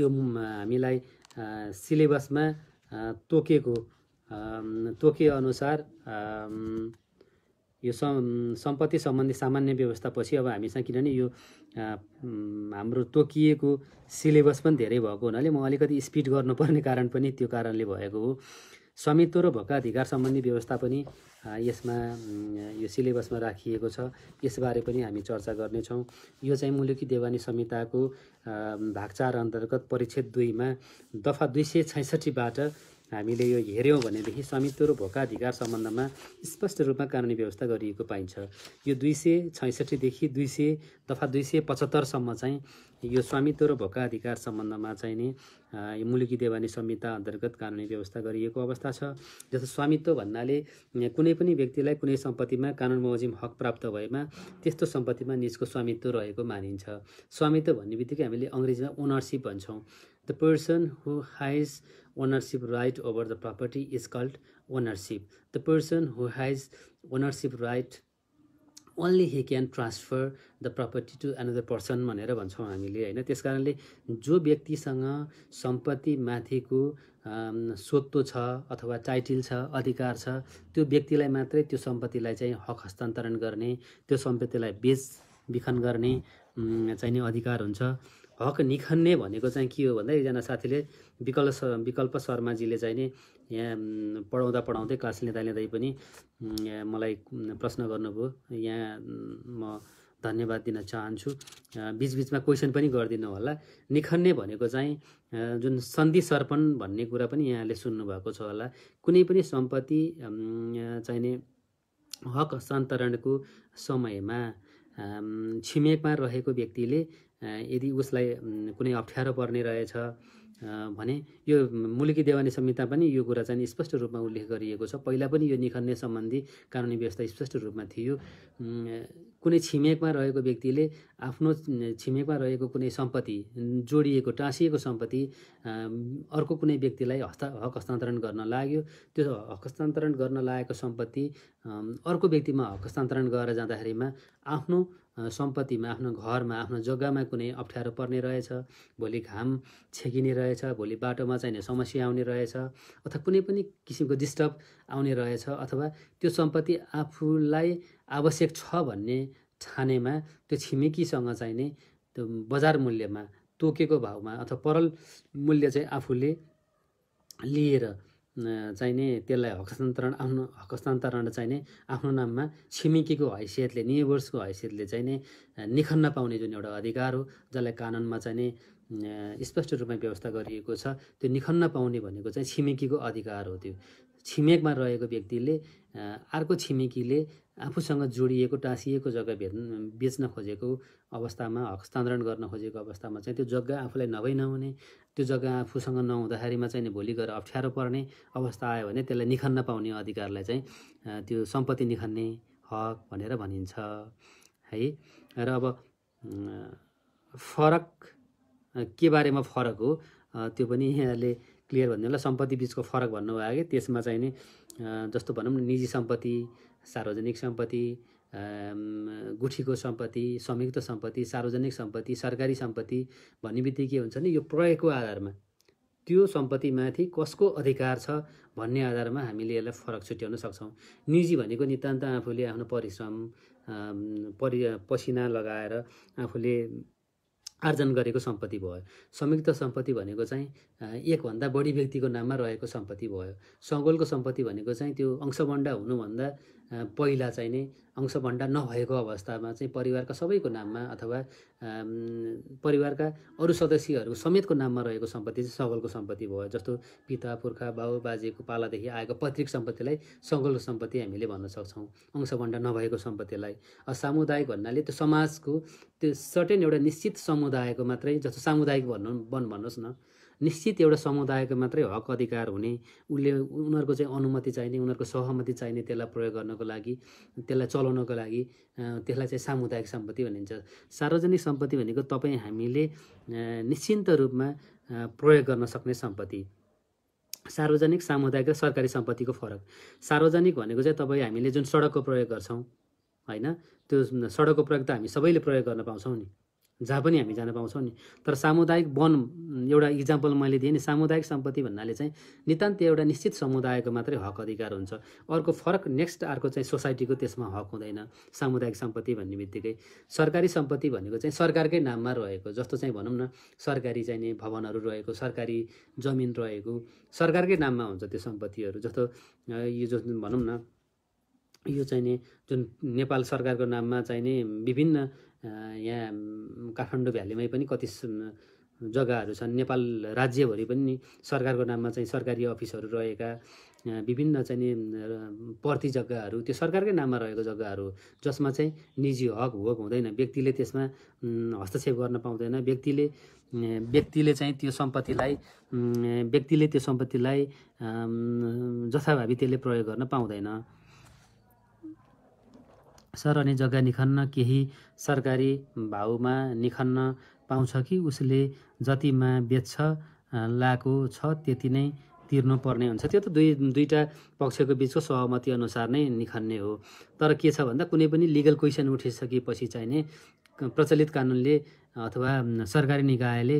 A: यो हामीलाई सिलेबसमा तोकेको तोकिएअनुसार यो सम्पत्ति सम्बन्धी सामान्य व्यवस्थापछि अब हामीसँग किनभने यो हाम्रो तोकिएको सिलेबस पनि धेरै भएको हुनाले म अलिकति स्पिड गर्नुपर्ने कारण पनि त्यो कारणले भएको हो स्वामित्व र अधिकार सम्बन्धी व्यवस्था पनि यसमा यो सिलेबसमा राखिएको छ यसबारे पनि हामी चर्चा गर्नेछौँ यो चाहिँ मुलुकी देवानी संहिताको भाग चार अन्तर्गत परिच्छेद दुईमा दफा दुई सय छैसठीबाट हामीले यो हेऱ्यौँ भनेदेखि स्वामित्व र भोका अधिकार सम्बन्धमा स्पष्ट रूपमा कानुनी व्यवस्था गरिएको पाइन्छ यो दुई सय छैसठीदेखि दुई सय तथा दुई सय पचहत्तरसम्म चाहिँ यो स्वामित्व र भोका अधिकार सम्बन्धमा चाहिँ नि मुलुकी देवानी संहिता अन्तर्गत कानुनी व्यवस्था गरिएको अवस्था छ जस्तो स्वामित्व भन्नाले कुनै पनि व्यक्तिलाई कुनै सम्पत्तिमा कानुन बमोजिम हक प्राप्त भएमा त्यस्तो सम्पत्तिमा निजको स्वामित्व रहेको मानिन्छ स्वामित्व भन्ने बित्तिकै हामीले अङ्ग्रेजीमा ओनरसिप भन्छौँ the person who has ownership right over the property is called ownership the person who has ownership right only he can transfer the property to another person भनेर भन्छौँ हामीले होइन त्यस कारणले जो व्यक्तिसँग सम्पत्ति माथिको सोत्तो छ अथवा टाइटिल छ अधिकार छ त्यो व्यक्तिलाई मात्रै त्यो सम्पत्तिलाई चाहिँ हक हस्तान्तरण गर्ने त्यो सम्पत्तिलाई बेच बिखन गर्ने चाहिने अधिकार हुन्छ हक निखन्ने भनेको चाहिँ के हो भन्दा एकजना साथीले विकल्प विकल्प शर्माजीले चाहिँ नि यहाँ पढाउँदा पढाउँदै क्लास लिँदा लिँदै पनि मलाई प्रश्न गर्नुभयो यहाँ म धन्यवाद दिन चाहन्छु बिचबिचमा क्वेसन पनि गरिदिनु होला निखन्ने भनेको चाहिँ जुन सन्धि सर्पण भन्ने कुरा पनि यहाँले सुन्नुभएको छ होला कुनै पनि सम्पत्ति चाहिने हक हस्तान्तरणको समयमा छिमेकमा रहेको व्यक्तिले यदि उसलाई कुनै अप्ठ्यारो पर्ने रहेछ भने यो मुलुकी देवानी संहिता पनि यो कुरा चाहिँ स्पष्ट रूपमा उल्लेख गरिएको छ पहिला पनि यो निखन्ने सम्बन्धी कानुनी व्यवस्था स्पष्ट रूपमा थियो कुनै छिमेकमा रहेको व्यक्तिले आफ्नो छिमेकमा रहेको कुनै सम्पत्ति जोडिएको टाँसिएको सम्पत्ति अर्को कुनै व्यक्तिलाई हस्ता हक हस्तान्तरण गर्न लाग्यो त्यो हक हस्तान्तरण गर्न लागेको सम्पत्ति अर्को व्यक्तिमा हक हस्तान्तरण गरेर जाँदाखेरिमा आफ्नो सम्पत्तिमा आफ्नो घरमा आफ्नो जग्गामा कुनै अप्ठ्यारो पर्ने रहेछ भोलि घाम छेकिने रहेछ भोलि बाटोमा चाहिने समस्या आउने रहेछ अथवा कुनै पनि किसिमको डिस्टर्ब आउने रहेछ अथवा त्यो सम्पत्ति आफूलाई आवश्यक छ भन्ने छानेमा त्यो छिमेकीसँग चाहिने त्यो बजार मूल्यमा तोकेको भावमा अथवा परल मूल्य चाहिँ आफूले लिएर चाहिने त्यसलाई हस्तान्तरण आफ्नो हस्तान्तरण चाहिँ चाहिने आफ्नो नाममा छिमेकीको हैसियतले नेबर्सको हैसियतले चाहिँ चाहिने निखन्न पाउने जुन एउटा अधिकार हो जसलाई कानुनमा चाहिँ चाहिने स्पष्ट रूपमा व्यवस्था गरिएको छ त्यो निखन्न पाउने भनेको चाहिँ छिमेकीको अधिकार हो त्यो छिमेकमा रहेको व्यक्तिले अर्को छिमेकीले आफूसँग जोडिएको टाँसिएको जग्गा भेट्न बेच्न खोजेको अवस्थामा हस्तान्तरण गर्न खोजेको अवस्थामा चाहिँ त्यो जग्गा आफूलाई नभइ नहुने त्यो जग्गा आफूसँग नहुँदाखेरिमा चाहिँ नि भोलि गएर अप्ठ्यारो पर्ने अवस्था आयो भने त्यसलाई निखन्न पाउने अधिकारलाई चाहिँ त्यो सम्पत्ति निखन्ने हक भनेर भनिन्छ है र अब फरक के बारेमा फरक हो त्यो पनि यहाँले क्लियर भन्नु होला सम्पत्ति बिचको फरक भन्नुभयो कि त्यसमा चाहिँ नि जस्तो भनौँ न निजी सम्पत्ति सार्वजनिक सम्पत्ति गुठीको सम्पत्ति संयुक्त सम्पत्ति सार्वजनिक सम्पत्ति सरकारी सम्पत्ति भन्ने बित्तिकै के हुन्छ नि यो प्रयोगको आधारमा त्यो सम्पत्तिमाथि कसको अधिकार छ भन्ने आधारमा हामीले यसलाई फरक छुट्याउन सक्छौँ निजी भनेको नितान्त आफूले आफ्नो परिश्रम परि पसिना लगाएर आफूले आर्जन गरेको सम्पत्ति भयो संयुक्त सम्पत्ति भनेको चाहिँ एकभन्दा बढी व्यक्तिको नाममा रहेको सम्पत्ति भयो सङ्गोलको सम्पत्ति भनेको चाहिँ त्यो अंशबन्डा हुनुभन्दा पहिला चाहिँ नि अंशभन्डा नभएको अवस्थामा चाहिँ परिवारका सबैको नाममा अथवा परिवारका अरू सदस्यहरू समेतको नाममा रहेको सम्पत्ति चाहिँ सगलको सम्पत्ति भयो जस्तो पिता पुर्खा बाउ बाजेको पालादेखि आएको पैतृक सम्पत्तिलाई सगलको सम्पत्ति हामीले भन्न सक्छौँ अंशभन्डा नभएको सम्पत्तिलाई सामुदायिक भन्नाले त्यो समाजको त्यो सर्टेन एउटा निश्चित समुदायको मात्रै जस्तो सामुदायिक भन्नु भन्नुहोस् न निश्चित एउटा समुदायको मात्रै हक अधिकार हुने उसले उनीहरूको चाहिँ अनुमति चाहिने उनीहरूको सहमति चाहिने त्यसलाई प्रयोग गर्नको लागि त्यसलाई चलाउनको लागि त्यसलाई चाहिँ सामुदायिक सम्पत्ति भनिन्छ सार्वजनिक सम्पत्ति भनेको तपाईँ हामीले निश्चिन्त रूपमा प्रयोग गर्न सक्ने सम्पत्ति सार्वजनिक सामुदायिक र सरकारी सम्पत्तिको फरक सार्वजनिक भनेको चाहिँ तपाईँ हामीले जुन सडकको प्रयोग गर्छौँ होइन त्यो सडकको प्रयोग त हामी सबैले प्रयोग गर्न पाउँछौँ नि जहाँ पनि हामी जान पाउँछौँ नि तर सामुदायिक वन एउटा इक्जाम्पल मैले दिएँ नि सामुदायिक सम्पत्ति भन्नाले चाहिँ नितान्त एउटा निश्चित समुदायको मात्रै हक अधिकार हुन्छ अर्को फरक नेक्स्ट अर्को चाहिँ सोसाइटीको त्यसमा हक हुँदैन सामुदायिक सम्पत्ति भन्ने बित्तिकै सरकारी सम्पत्ति भनेको चाहिँ सरकारकै नाममा रहेको जस्तो चाहिँ भनौँ न सरकारी चाहिने भवनहरू रहेको सरकारी जमिन रहेको सरकारकै नाममा हुन्छ त्यो सम्पत्तिहरू जस्तो यो जस्तो भनौँ न यो चाहिने जुन नेपाल सरकारको नाममा चाहिने विभिन्न यहाँ काठमाडौँ भ्यालीमै पनि कति जग्गाहरू छन् नेपाल राज्यभरि पनि सरकारको नाममा चाहिँ सरकारी अफिसहरू रहेका विभिन्न चाहिँ पर्ती जग्गाहरू त्यो सरकारकै नाममा रहेको जग्गाहरू जसमा चाहिँ निजी हक भोग हुँदैन व्यक्तिले त्यसमा हस्तक्षेप गर्न पाउँदैन व्यक्तिले व्यक्तिले चाहिँ त्यो सम्पत्तिलाई व्यक्तिले त्यो सम्पत्तिलाई जथाभावी त्यसले प्रयोग गर्न पाउँदैन सर अनि जग्गा निखन्न केही सरकारी भाउमा निखन्न पाउँछ कि उसले जतिमा बेच्छ लाएको छ त्यति नै तिर्नुपर्ने हुन्छ त्यो त दुई दुईवटा पक्षको बिचको सहमति अनुसार नै निखन्ने हो तर के छ भन्दा कुनै पनि लिगल क्वेसन उठिसकेपछि चाहिने प्रचलित कानुनले अथवा सरकारी निकायले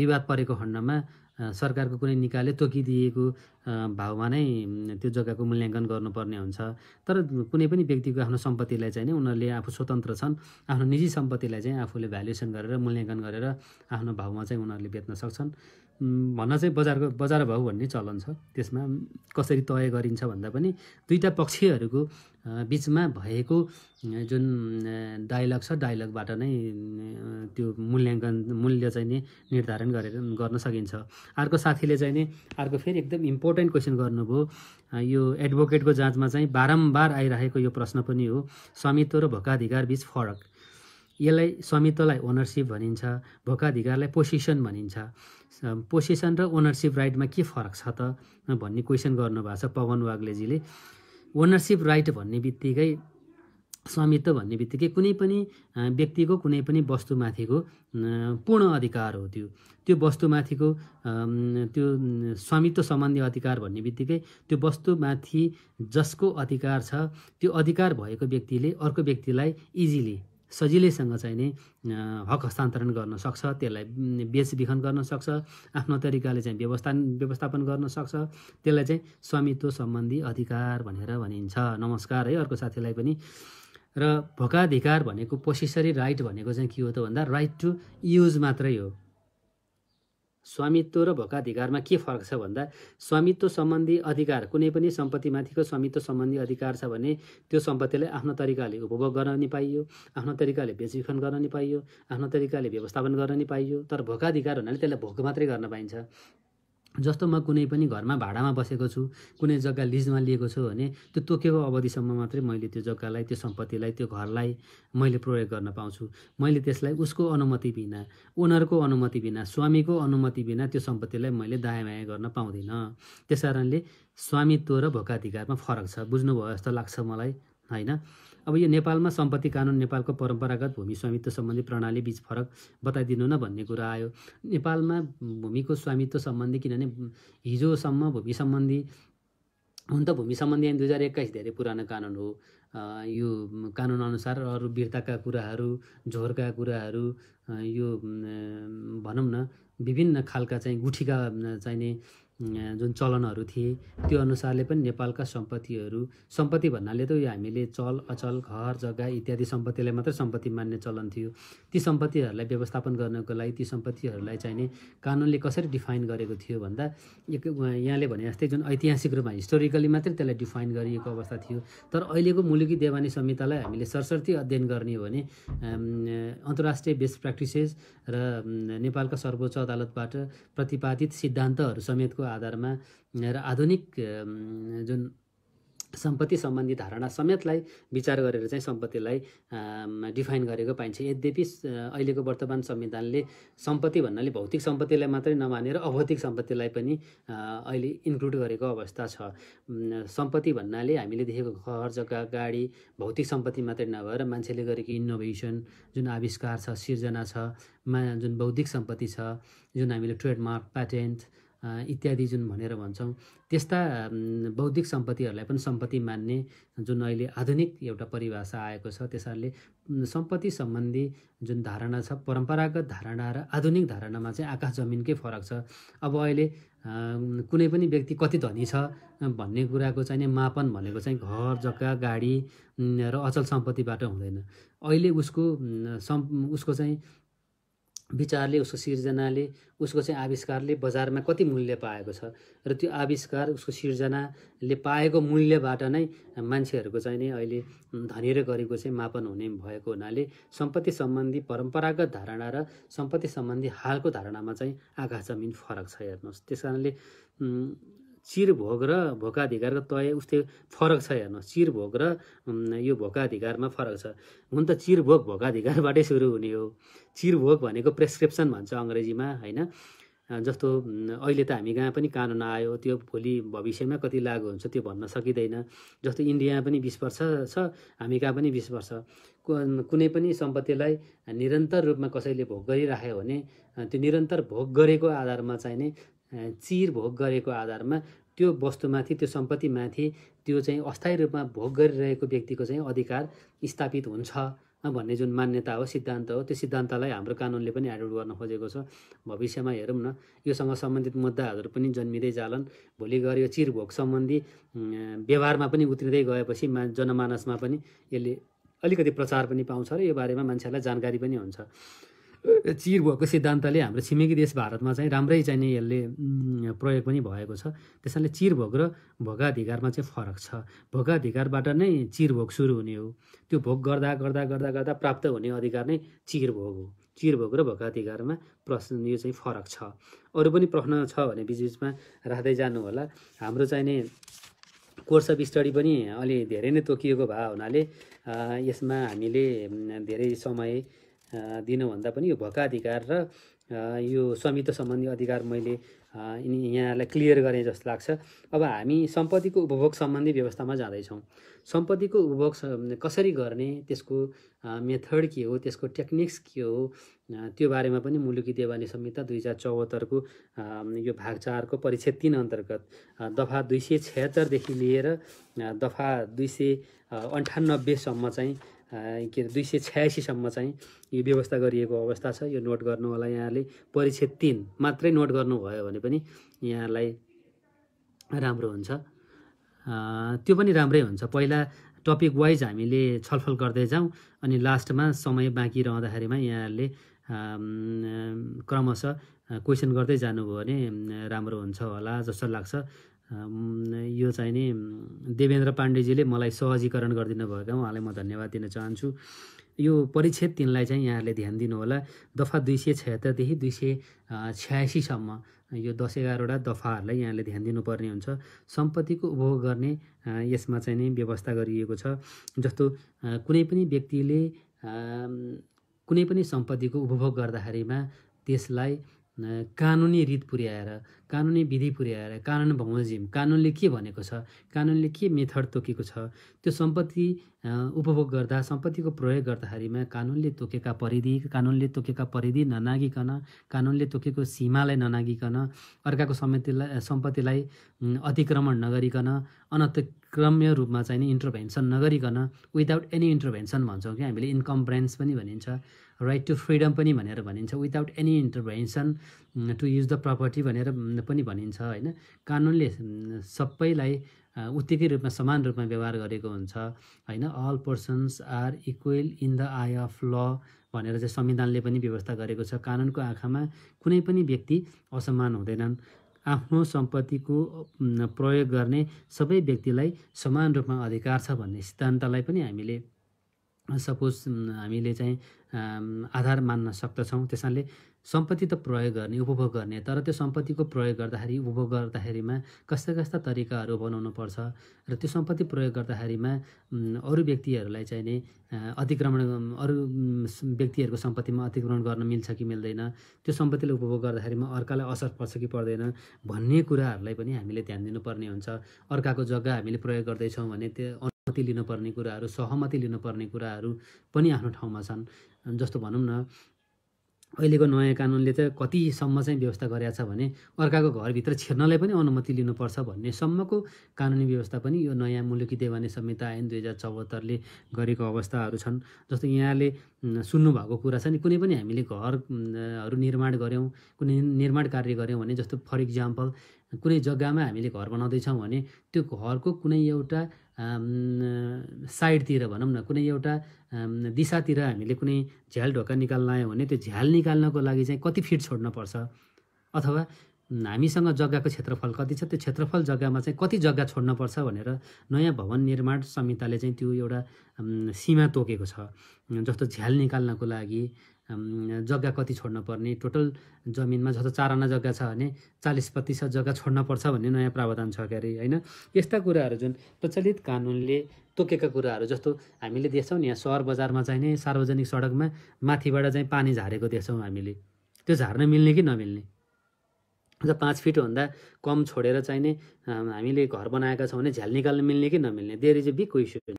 A: विवाद परेको खण्डमा सरकारको कुनै निकायले तोकिदिएको भावमा नै त्यो जग्गाको मूल्याङ्कन गर्नुपर्ने हुन्छ तर कुनै पनि व्यक्तिको आफ्नो सम्पत्तिलाई चाहिँ नै उनीहरूले आफू स्वतन्त्र छन् आफ्नो निजी सम्पत्तिलाई चाहिँ आफूले भ्यालुएसन गरेर मूल्याङ्कन गरेर आफ्नो भावमा चाहिँ उनीहरूले बेच्न सक्छन् भन्न चाहिँ बजारको बजार भाउ भन्ने चलन छ त्यसमा कसरी तय गरिन्छ भन्दा पनि दुईवटा पक्षहरूको बिचमा भएको जुन डायलग छ डायलगबाट नै त्यो मूल्याङ्कन मूल्य चाहिँ नि निर्धारण गरेर गर्न सकिन्छ अर्को साथीले चाहिँ नि अर्को फेरि एकदम इम्पोर्टेन्ट क्वेसन गर्नुभयो यो एडभोकेटको जाँचमा चाहिँ बारम्बार आइरहेको यो प्रश्न पनि हो स्वामित्व र भोकाधिकार बिच फरक यसलाई स्वामित्वलाई ओनरसिप भनिन्छ भोकाधिकारलाई पोसिसन भनिन्छ पोसिसन र ओनरसिप राइटमा के फरक छ त भन्ने क्वेसन गर्नुभएको छ पवन वाग्लेजीले ओनरसिप राइट भन्ने बित्तिकै स्वामित्व भन्ने बित्तिकै कुनै पनि व्यक्तिको कुनै पनि वस्तुमाथिको पूर्ण अधिकार हो त्यो त्यो वस्तुमाथिको त्यो स्वामित्व सम्बन्धी अधिकार भन्ने बित्तिकै त्यो वस्तुमाथि जसको अधिकार छ त्यो अधिकार भएको व्यक्तिले अर्को व्यक्तिलाई इजिली सजिलैसँग चाहिँ नि हक हस्तान्तरण गर्न सक्छ त्यसलाई बेचबिखन गर्न सक्छ आफ्नो तरिकाले चाहिँ व्यवस्था व्यवस्थापन गर्न सक्छ त्यसलाई चाहिँ स्वामित्व सम्बन्धी अधिकार भनेर भनिन्छ नमस्कार है अर्को साथीलाई पनि र भोकाधिकार भनेको पोसेसरी राइट भनेको चाहिँ के हो त भन्दा राइट टु युज मात्रै हो स्वामित्व र भोकाधिकारमा के फरक छ भन्दा स्वामित्व सम्बन्धी अधिकार कुनै पनि सम्पत्तिमाथिको स्वामित्व सम्बन्धी अधिकार छ भने त्यो सम्पत्तिलाई आफ्नो तरिकाले उपभोग गर्न नि पाइयो आफ्नो तरिकाले बेचबिखन गर्न नि पाइयो आफ्नो तरिकाले व्यवस्थापन गर्न नि पाइयो तर भोकाधिकार हुनाले त्यसलाई भोग मात्रै गर्न पाइन्छ जस्तो म कुनै पनि घरमा भाडामा बसेको छु कुनै जग्गा लिजमा लिएको छु भने त्यो तोकेको अवधिसम्म मात्रै मैले त्यो जग्गालाई त्यो सम्पत्तिलाई त्यो घरलाई मैले प्रयोग गर्न पाउँछु मैले त्यसलाई उसको अनुमति बिना ओनरको अनुमति बिना स्वामीको अनुमति बिना त्यो सम्पत्तिलाई मैले दायाँ बायाँ गर्न पाउँदिनँ त्यस कारणले स्वामित्व र भोकाधिकारमा फरक छ बुझ्नुभयो जस्तो लाग्छ मलाई होइन अब यो नेपालमा सम्पत्ति कानुन नेपालको परम्परागत भूमि स्वामित्व सम्बन्धी प्रणाली बिच फरक बताइदिनु न भन्ने कुरा आयो नेपालमा भूमिको स्वामित्व सम्बन्धी किनभने हिजोसम्म भूमि सम्बन्धी हुन त भूमि सम्बन्धी ऐन दुई हजार एक्काइस धेरै पुरानो कानुन हो यो कानुनअनुसार अरू वीरताका कुराहरू झोरका कुराहरू यो भनौँ न विभिन्न खालका चाहिँ गुठीका चाहिने जुन चलनहरू थिए त्यो अनुसारले पनि नेपालका सम्पत्तिहरू सम्पत्ति भन्नाले त हामीले चल अचल घर जग्गा इत्यादि सम्पत्तिलाई मात्रै सम्पत्ति मान्ने चलन थियो ती सम्पत्तिहरूलाई व्यवस्थापन गर्नको लागि ती सम्पत्तिहरूलाई चाहिने कानुनले कसरी डिफाइन गरेको थियो भन्दा एक यहाँले भने जस्तै जुन ऐतिहासिक रूपमा हिस्टोरिकली मात्रै त्यसलाई डिफाइन गरिएको अवस्था थियो तर अहिलेको मुलुकी देवानी संहितालाई हामीले सरसर्ती अध्ययन गर्ने हो भने अन्तर्राष्ट्रिय बेस्ट प्र्याक्टिसेस र नेपालका सर्वोच्च अदालतबाट प्रतिपादित सिद्धान्तहरू समेतको आधारमा र आधुनिक जुन सम्पत्ति सम्बन्धी धारणा समेतलाई विचार गरेर चाहिँ सम्पत्तिलाई डिफाइन गरेको पाइन्छ यद्यपि अहिलेको वर्तमान संविधानले सम्पत्ति भन्नाले भौतिक सम्पत्तिलाई मात्रै नमानेर अभौतिक सम्पत्तिलाई पनि अहिले इन्क्लुड गरेको अवस्था छ सम्पत्ति भन्नाले हामीले देखेको घर जग्गा गाडी भौतिक सम्पत्ति मात्रै नभएर मान्छेले गरेको इनोभेसन जुन आविष्कार छ सिर्जना छ मा जुन बौद्धिक सम्पत्ति छ जुन हामीले ट्रेडमार्क प्याटेन्ट इत्यादि जुन भनेर भन्छौँ त्यस्ता बौद्धिक सम्पत्तिहरूलाई पनि सम्पत्ति मान्ने जुन अहिले आधुनिक एउटा परिभाषा आएको छ त्यसले सम्पत्ति सम्बन्धी जुन धारणा छ परम्परागत धारणा र आधुनिक धारणामा चाहिँ आकाश जमिनकै फरक छ अब अहिले कुनै पनि व्यक्ति कति धनी छ भन्ने कुराको चाहिँ मापन भनेको चाहिँ घर जग्गा गाडी र अचल सम्पत्तिबाट हुँदैन अहिले उसको सम् उसको चाहिँ विचारले उसको सिर्जनाले उसको चाहिँ आविष्कारले बजारमा कति मूल्य पाएको छ र त्यो आविष्कार उसको सिर्जनाले पाएको मूल्यबाट नै मान्छेहरूको चाहिँ नै अहिले धनी र गरिबको चाहिँ मापन हुने भएको हुनाले सम्पत्ति सम्बन्धी परम्परागत धारणा र सम्पत्ति सम्बन्धी हालको धारणामा चाहिँ आकाश जमिन फरक छ हेर्नुहोस् त्यस कारणले चिरभोग र भोकाधिकारको तय उस्तै फरक छ हेर्नु चिरभोग र यो भोकाधिकारमा फरक छ हुन त चिरभोग भोकाधिकारबाटै सुरु हुने हो चिरभोग भनेको प्रेसक्रिप्सन भन्छ अङ्ग्रेजीमा होइन जस्तो अहिले त हामी कहाँ पनि कानुन आयो त्यो भोलि भविष्यमा कति लागु हुन्छ त्यो भन्न सकिँदैन जस्तो इन्डिया पनि बिस वर्ष छ हामी कहाँ पनि बिस वर्ष कुनै पनि सम्पत्तिलाई निरन्तर रूपमा कसैले भोग गरिराख्यो भने त्यो निरन्तर भोग गरेको आधारमा चाहिँ चाहिने चिर भोग गरेको आधारमा त्यो वस्तुमाथि त्यो सम्पत्तिमाथि त्यो चाहिँ अस्थायी रूपमा भोग गरिरहेको व्यक्तिको चाहिँ अधिकार स्थापित हुन्छ भन्ने जुन मान्यता हो सिद्धान्त हो त्यो सिद्धान्तलाई हाम्रो कानुनले पनि एडप्ट गर्न खोजेको छ भविष्यमा हेरौँ न योसँग सम्बन्धित मुद्दाहरू पनि जन्मिँदै जालन् भोलि गएर यो चिरभोग सम्बन्धी व्यवहारमा पनि उत्रिँदै गएपछि मा जनमानसमा पनि यसले अलिकति प्रचार पनि पाउँछ र यो बारेमा मान्छेहरूलाई जानकारी पनि हुन्छ चिर भएको सिद्धान्तले हाम्रो छिमेकी देश भारतमा चाहिँ राम्रै चाहिने यसले प्रयोग पनि भएको छ त्यस चिर भोग र भोगाधिकारमा चाहिँ फरक छ भोगाधिकारबाट नै चिरभोग सुरु हुने हो त्यो भोग गर्दा गर्दा गर्दा गर्दा प्राप्त हुने अधिकार नै चिरभोग भोग हो चिर भोग र भोगाधिकारमा प्रश्न यो चाहिँ फरक छ अरू पनि प्रश्न छ भने बिच बिचमा राख्दै जानु होला हाम्रो नि कोर्स अफ स्टडी पनि अलि धेरै नै तोकिएको भए हुनाले यसमा हामीले धेरै समय दिनुभन्दा पनि यो अधिकार र यो स्वामित्व सम्बन्धी अधिकार मैले यिनी यहाँलाई क्लियर गरेँ जस्तो लाग्छ अब हामी सम्पत्तिको उपभोग सम्बन्धी व्यवस्थामा जाँदैछौँ सम्पत्तिको उपभोग कसरी गर्ने त्यसको मेथड के हो त्यसको टेक्निक्स के हो त्यो बारेमा पनि मुलुकी देवानी संहिता दुई हजार चौहत्तरको यो भाग चारको परिच्छेद तिन अन्तर्गत दफा दुई सय छत्तरदेखि लिएर दफा दुई सय अन्ठानब्बेसम्म चाहिँ के अरे दुई सय छयासीसम्म चाहिँ यो व्यवस्था गरिएको अवस्था छ यो नोट गर्नु होला यहाँले परीक्षा तिन मात्रै नोट गर्नुभयो भने पनि यहाँलाई राम्रो हुन्छ त्यो पनि राम्रै हुन्छ पहिला टपिक वाइज हामीले छलफल गर्दै जाउँ अनि लास्टमा समय बाँकी रहँदाखेरिमा यहाँहरूले क्रमशः क्वेसन गर्दै जानुभयो भने राम्रो हुन्छ होला जस्तो लाग्छ यो चाहिँ नि देवेन्द्र पाण्डेजीले मलाई सहजीकरण गरिदिनु भएका उहाँलाई म धन्यवाद दिन चाहन्छु यो परिच्छेद तिनलाई चाहिँ यहाँहरूले ध्यान दिनुहोला दफा दुई सय छत्तरदेखि दुई सय छ्यासीसम्म यो दस एघारवटा दफाहरूलाई यहाँले ध्यान दिनुपर्ने हुन्छ सम्पत्तिको उपभोग गर्ने यसमा चाहिँ नि व्यवस्था गरिएको छ जस्तो कुनै पनि व्यक्तिले कुनै पनि सम्पत्तिको उपभोग गर्दाखेरिमा त्यसलाई कानुनी रित पुर्याएर कानुनी विधि पुर्याएर कानुन बमोजिम कानुनले के भनेको छ कानुनले के मेथड तोकेको छ त्यो सम्पत्ति उपभोग गर्दा सम्पत्तिको प्रयोग गर्दाखेरिमा कानुनले तोकेका परिधि कानुनले तोकेका परिधि ननागिकन कानुनले तोकेको सीमालाई ननागिकन अर्काको सम्पत्तिलाई सम्पत्तिलाई अतिक्रमण नगरिकन अनतिक्रम्य रूपमा चाहिँ इन्टरभेन्सन नगरिकन विदाउट एनी इन्टरभेन्सन भन्छौँ कि हामीले इन्कम्प्रेन्स पनि भनिन्छ राइट टु फ्रिडम पनि भनेर भनिन्छ without any intervention to use the property भनेर mm, पनि भनिन्छ होइन कानुनले mm, सबैलाई uh, उत्तिकै रूपमा समान रूपमा व्यवहार गरेको हुन्छ होइन all persons are equal in the eye of law भनेर चाहिँ संविधानले पनि व्यवस्था गरेको छ कानुनको आँखामा कुनै पनि व्यक्ति असमान हुँदैनन् आफ्नो सम्पत्तिको mm, प्रयोग गर्ने सबै व्यक्तिलाई समान रूपमा अधिकार छ भन्ने सिद्धान्तलाई पनि हामीले सपोज हामीले चाहिँ आधार मान्न सक्दछौँ त्यसैले सम्पत्ति त प्रयोग गर्ने उपभोग गर्ने तर त्यो सम्पत्तिको प्रयोग गर्दाखेरि उपभोग गर्दाखेरिमा कस्ता कस्ता तरिकाहरू पर्छ र त्यो सम्पत्ति प्रयोग गर्दाखेरिमा अरू व्यक्तिहरूलाई चाहिने अतिक्रमण अरू व्यक्तिहरूको सम्पत्तिमा अतिक्रमण गर्न मिल्छ कि मिल्दैन त्यो सम्पत्तिलाई उपभोग गर्दाखेरिमा अर्कालाई असर पर्छ कि पर्दैन भन्ने कुराहरूलाई पनि हामीले ध्यान दिनुपर्ने हुन्छ अर्काको जग्गा हामीले प्रयोग गर्दैछौँ भने त्यो सहमति लिनुपर्ने कुराहरू सहमति लिनुपर्ने कुराहरू पनि आफ्नो ठाउँमा छन् जस्तो भनौँ न अहिलेको नयाँ कानुनले चाहिँ कतिसम्म चाहिँ व्यवस्था गरेका छ भने अर्काको घरभित्र छिर्नलाई पनि अनुमति लिनुपर्छ भन्नेसम्मको कानुनी व्यवस्था पनि यो नयाँ मुलुकी देवानी संहिता ऐन दुई हजार चौहत्तरले गरेको अवस्थाहरू छन् जस्तो यहाँले सुन्नुभएको कुरा छ नि कुनै पनि हामीले घरहरू निर्माण गऱ्यौँ कुनै निर्माण कार्य गऱ्यौँ भने जस्तो फर इक्जाम्पल कुनै जग्गामा हामीले घर बनाउँदैछौँ भने त्यो घरको कुनै एउटा साइडतिर भनौँ न कुनै एउटा दिशातिर हामीले कुनै झ्याल ढोका निकाल्न आयौँ भने त्यो झ्याल निकाल्नको लागि चाहिँ कति फिट छोड्नुपर्छ अथवा हामीसँग जग्गाको क्षेत्रफल कति छ त्यो क्षेत्रफल जग्गामा चाहिँ कति जग्गा छोड्नुपर्छ भनेर नयाँ भवन निर्माण संहिताले चाहिँ त्यो एउटा सीमा तोकेको छ जस्तो झ्याल निकाल्नको लागि जग्गा कति पर्ने टोटल जमिनमा जस्तो चार जग्गा छ भने चालिस प्रतिशत जग्गा पर्छ भन्ने नयाँ प्रावधान छ क्यारे होइन यस्ता कुराहरू जुन प्रचलित कानुनले तोकेका कुराहरू जस्तो हामीले देख्छौँ नि यहाँ सहर बजारमा चाहिँ नै सार्वजनिक सडकमा माथिबाट चाहिँ पानी झारेको देख्छौँ हामीले त्यो झार्न मिल्ने कि नमिल्ने अन्त पाँच फिटभन्दा कम छोडेर चाहिँ नै हामीले घर बनाएका छौँ भने झ्याल निकाल्न मिल्ने कि नमिल्ने there is a big question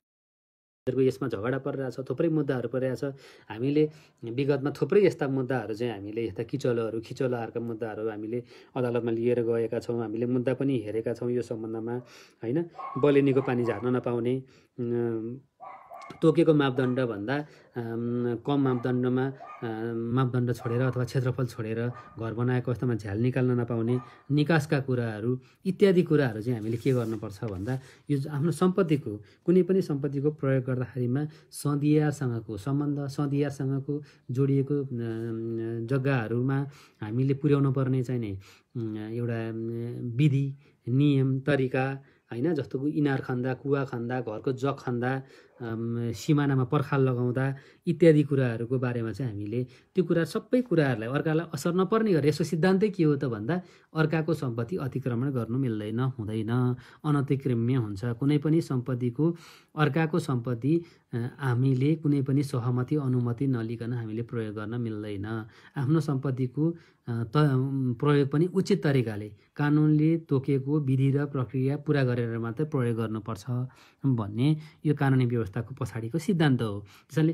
A: उनीहरूको यसमा झगडा परिरहेछ थुप्रै मुद्दाहरू परिरहेछ हामीले विगतमा थुप्रै यस्ता मुद्दाहरू चाहिँ हामीले यस्ता किचलोहरू खिचलोहरूका मुद्दाहरू हामीले अदालतमा लिएर गएका छौँ हामीले मुद्दा पनि हेरेका छौँ यो सम्बन्धमा होइन बलिनीको पानी झार्न नपाउने तोकेको मापदण्डभन्दा कम मापदण्डमा मापदण्ड छोडेर अथवा क्षेत्रफल छोडेर घर बनाएको अवस्थामा झ्याल निकाल्न नपाउने निकासका कुराहरू इत्यादि कुराहरू चाहिँ हामीले के गर्नुपर्छ भन्दा यो आफ्नो सम्पत्तिको कुनै पनि सम्पत्तिको प्रयोग गर्दाखेरिमा सदियारसँगको सम्बन्ध सदियारसँगको जोडिएको जग्गाहरूमा हामीले पुर्याउनु पर्ने चाहिने एउटा विधि नियम तरिका होइन जस्तो कि इनार खन्दा कुवा खन्दा घरको जग खन्दा सिमानामा पर्खाल लगाउँदा इत्यादि कुराहरूको बारेमा चाहिँ हामीले त्यो कुरा सबै कुराहरूलाई अर्कालाई असर नपर्ने गरेर यसको सिद्धान्तै के हो त भन्दा अर्काको सम्पत्ति अतिक्रमण गर्नु मिल्दैन हुँदैन अनतिक्रम्य हुन्छ कुनै पनि सम्पत्तिको अर्काको सम्पत्ति हामीले कुनै पनि सहमति अनुमति नलिकन हामीले प्रयोग गर्न मिल्दैन आफ्नो सम्पत्तिको त प्रयोग पनि उचित तरिकाले कानुनले तोकेको विधि र प्रक्रिया पुरा गरेर मात्रै प्रयोग गर्नुपर्छ भन्ने यो कानुनी व्यवस्था व्यवस्थाको पछाडिको सिद्धान्त हो त्यसैले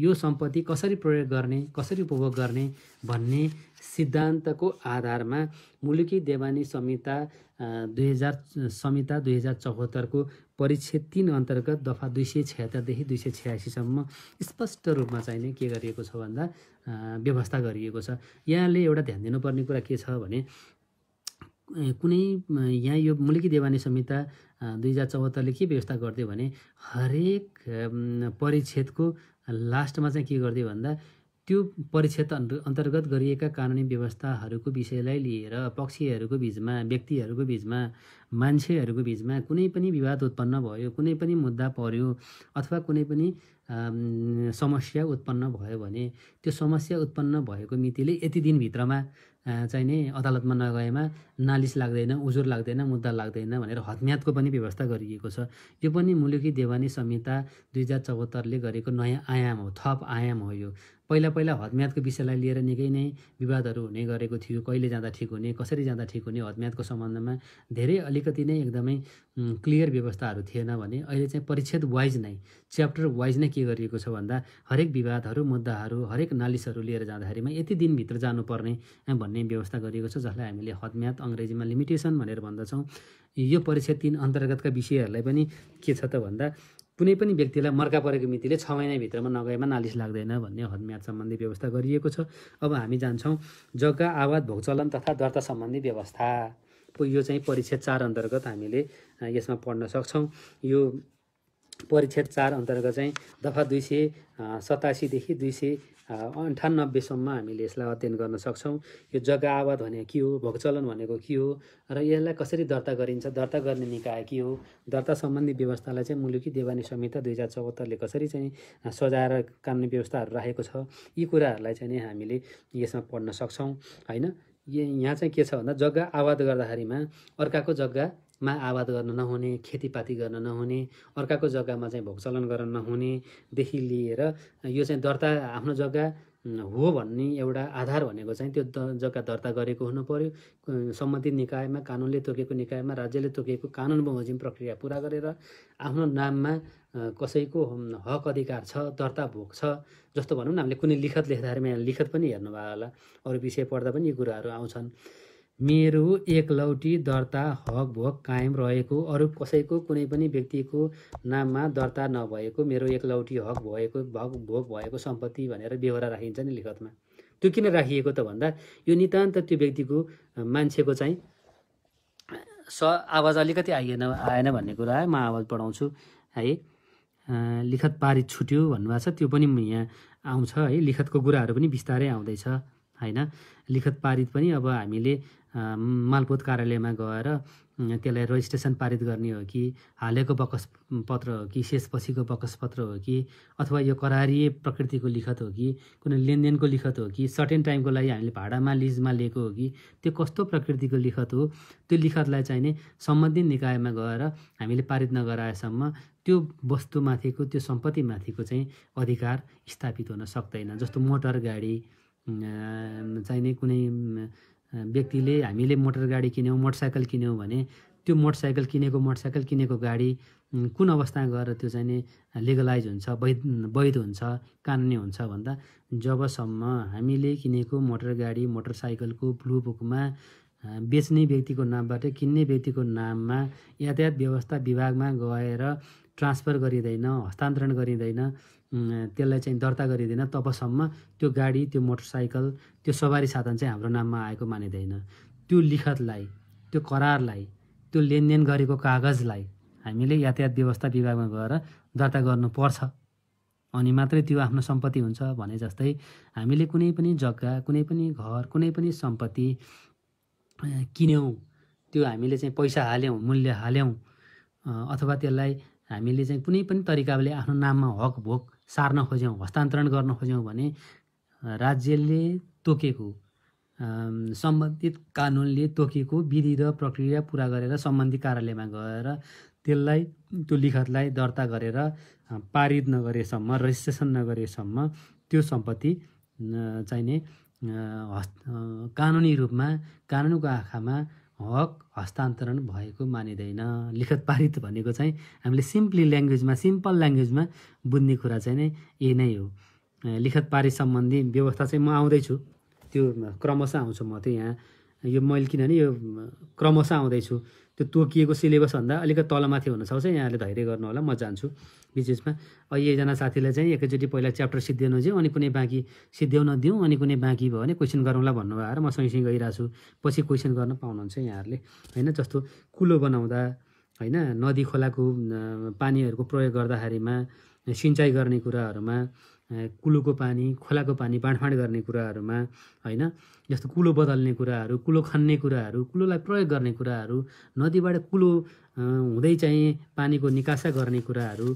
A: यो सम्पत्ति कसरी प्रयोग गर्ने कसरी उपभोग गर्ने भन्ने सिद्धान्तको आधारमा मुलुकी देवानी संहिता दुई हजार संहिता दुई हजार चौहत्तरको परिच्छेद तिन अन्तर्गत दफा दुई सय छत्तरदेखि दुई सय छ्यासीसम्म स्पष्ट रूपमा चाहिँ नै के गरिएको छ भन्दा व्यवस्था गरिएको छ यहाँले एउटा ध्यान दिनुपर्ने कुरा के छ भने कुनै यहाँ यो मुलुकी देवानी संहिता दुई हजार चौहत्तरले के व्यवस्था गरिदियो भने हरेक परिच्छेदको लास्टमा चाहिँ के गरिदियो भन्दा त्यो परिक्षेत्र अन्तर्गत गरिएका कानुनी व्यवस्थाहरूको विषयलाई लिएर पक्षीहरूको बिचमा व्यक्तिहरूको बिचमा मान्छेहरूको बिचमा कुनै पनि विवाद उत्पन्न भयो कुनै पनि मुद्दा पर्यो अथवा कुनै पनि समस्या उत्पन्न भयो भने त्यो समस्या उत्पन्न भएको मितिले यति दिनभित्रमा चाहिँ नै अदालतमा नगएमा नालिस लाग्दैन उजुर लाग्दैन मुद्दा लाग्दैन भनेर हतम्यातको पनि व्यवस्था गरिएको छ यो पनि मुलुकी देवानी संहिता दुई हजार चौहत्तरले गरेको नयाँ आयाम हो थप आयाम हो यो पहिला पहिला हदम्यादको विषयलाई लिएर निकै नै विवादहरू हुने गरेको थियो कहिले जाँदा ठिक हुने कसरी जाँदा ठिक हुने हदम्यादको सम्बन्धमा धेरै अलिकति नै एकदमै क्लियर व्यवस्थाहरू थिएन भने अहिले चाहिँ परिच्छेद वाइज नै च्याप्टर वाइज नै के गरिएको छ भन्दा हरेक विवादहरू मुद्दाहरू हरेक नालिसहरू लिएर जाँदाखेरिमा यति दिनभित्र जानुपर्ने भन्ने व्यवस्था गरिएको छ जसलाई हामीले हदम्याद अङ्ग्रेजीमा लिमिटेसन भनेर भन्दछौँ यो परिच्छेद तिन अन्तर्गतका विषयहरूलाई पनि के छ त भन्दा कुनै पनि व्यक्तिलाई मर्का परेको मितिले छ महिनाभित्रमा नगएमा नालिस लाग्दैन भन्ने हदम्याद सम्बन्धी व्यवस्था गरिएको छ अब हामी जान्छौँ जग्गा आवाज भोगचलन तथा दर्ता सम्बन्धी व्यवस्था यो चाहिँ परिच्छेद चार अन्तर्गत हामीले यसमा पढ्न सक्छौँ यो परिच्छेद चार अन्तर्गत चाहिँ दफा दुई सय सतासीदेखि दुई सय अन्ठानब्बेसम्म हामीले यसलाई अध्ययन गर्न सक्छौँ यो जग्गा आवाद भने के हो भोगचलन भनेको के हो र यसलाई कसरी दर्ता गरिन्छ दर्ता गर्ने निकाय के हो दर्ता सम्बन्धी व्यवस्थालाई चाहिँ मुलुकी देवानी संहिता दुई हजार चौहत्तरले कसरी चाहिँ सजाएर कानुनी व्यवस्थाहरू राखेको छ यी कुराहरूलाई चाहिँ नि हामीले यसमा पढ्न सक्छौँ होइन यहाँ चाहिँ के छ भन्दा जग्गा आवाद गर्दाखेरिमा अर्काको जग्गा मा आबाद गर्न नहुने खेतीपाती गर्न नहुने अर्काको जग्गामा चाहिँ भोगचलन गर्न नहुनेदेखि लिएर यो चाहिँ दर्ता आफ्नो जग्गा हो भन्ने एउटा आधार भनेको चाहिँ त्यो जग्गा दर्ता गरेको हुनु पऱ्यो सम्बन्धित निकायमा कानुनले तोकेको निकायमा राज्यले तोकेको कानुन बमोजिम प्रक्रिया पुरा गरेर आफ्नो नाममा कसैको हक अधिकार छ दर्ता भोग छ जस्तो भनौँ न हामीले कुनै लिखत लेख्दाखेरि यहाँ लिखत पनि हेर्नुभयो होला अरू विषय पढ्दा पनि यी कुराहरू आउँछन् मेरो एकलौटी दर्ता हक भोग कायम रहेको अरू कसैको कुनै पनि व्यक्तिको नाममा दर्ता नभएको मेरो एकलौटी हक भएको हक भोग भएको सम्पत्ति भनेर बेहोरा राखिन्छ नि लिखतमा त्यो किन राखिएको त भन्दा यो नितान्त त्यो व्यक्तिको मान्छेको चाहिँ स आवाज अलिकति आइएन आएन भन्ने कुरा है म आवाज पढाउँछु है लिखत पारित छुट्यो भन्नुभएको छ त्यो पनि यहाँ आउँछ है लिखतको कुराहरू पनि बिस्तारै आउँदैछ होइन लिखत पारित पनि अब हामीले मालपोत कार्यालयमा गएर त्यसलाई रजिस्ट्रेसन पारित गर्ने हो कि हालेको बकस पत्र हो कि शेषपछिको बकस पत्र हो कि अथवा यो करारिए प्रकृतिको लिखत हो कि कुनै लेनदेनको लिखत हो कि सर्टेन टाइमको लागि हामीले भाडामा लिजमा लिएको हो कि त्यो कस्तो प्रकृतिको लिखत हो त्यो लिखतलाई चाहिने सम्बन्धित निकायमा गएर हामीले पारित नगराएसम्म त्यो वस्तुमाथिको त्यो सम्पत्तिमाथिको चाहिँ अधिकार स्थापित हुन सक्दैन जस्तो मोटर गाडी चाहिँ चाहिने कुनै व्यक्तिले हामीले मोटर गाडी किन्यौँ मोटरसाइकल किन्यौँ भने त्यो मोटरसाइकल किनेको मोटरसाइकल किनेको गाडी कुन अवस्था गएर त्यो चाहिँ लिगलाइज हुन्छ वैध वैध हुन्छ कानुनी हुन्छ भन्दा जबसम्म हामीले किनेको मोटर गाडी मोटरसाइकलको ब्लु बुकमा बेच्ने व्यक्तिको नामबाट किन्ने व्यक्तिको नाममा यातायात व्यवस्था विभागमा गएर ट्रान्सफर गरिँदैन हस्तान्तरण गरिँदैन त्यसलाई चाहिँ दर्ता गरिँदैन तबसम्म त्यो गाडी त्यो मोटरसाइकल त्यो सवारी साधन चाहिँ हाम्रो नाममा आएको मानिँदैन त्यो लिखतलाई त्यो करारलाई त्यो लेनदेन गरेको कागजलाई हामीले यातायात व्यवस्था विभागमा गएर दर्ता गर्नुपर्छ अनि मात्रै त्यो आफ्नो सम्पत्ति हुन्छ भने जस्तै हामीले कुनै पनि जग्गा कुनै पनि घर कुनै पनि सम्पत्ति किन्यौँ त्यो हामीले चाहिँ पैसा हाल्यौँ मूल्य हाल्यौँ अथवा त्यसलाई हामीले चाहिँ कुनै पनि तरिकाले आफ्नो नाममा हक भोक सार्न खोज्यौँ हस्तान्तरण गर्न खोज्यौँ भने राज्यले तोकेको सम्बन्धित कानुनले तोकेको विधि र प्रक्रिया पुरा गरेर सम्बन्धित कार्यालयमा गएर त्यसलाई त्यो लिखतलाई दर्ता गरेर पारित नगरेसम्म रेजिस्ट्रेसन नगरेसम्म त्यो सम्पत्ति चाहिने हस् कानुनी रूपमा कानुनको आँखामा हक हस्तान्तरण भएको मानिँदैन लिखत पारित भनेको चाहिँ हामीले सिम्पली ल्याङ्ग्वेजमा सिम्पल ल्याङ्ग्वेजमा बुझ्ने कुरा चाहिँ नै यही नै हो लिखत पारित सम्बन्धी व्यवस्था चाहिँ म आउँदैछु त्यो क्रमशः आउँछु म त यहाँ यो मैले किनभने यो क्रमशः आउँदैछु त्यो तोकिएको भन्दा अलिकति तलमाथि हुनसक्छ यहाँले धैर्य गर्नु होला म जान्छु अहिले एकजना साथीलाई चाहिँ एकैचोटि पहिला च्याप्टर सिद्ध्याउनु जाउँ अनि कुनै बाँकी सिद्ध्याउन दिउँ अनि कुनै बाँकी भयो भने क्वेसन गरौँला भन्नुभयो र म सँगसँगै गइरहेको छु पछि क्वेसन गर्न पाउनुहुन्छ यहाँहरूले होइन जस्तो कुलो बनाउँदा होइन नदी खोलाको पानीहरूको प्रयोग गर्दाखेरिमा सिँचाइ गर्ने कुराहरूमा कुलोको पानी खोलाको पानी बाँडफाँड गर्ने कुराहरूमा होइन जस्तो कुलो बदल्ने कुराहरू कुलो खन्ने कुराहरू कुलोलाई प्रयोग गर्ने कुराहरू नदीबाट कुलो हुँदै चाहिँ पानीको निकासा गर्ने कुराहरू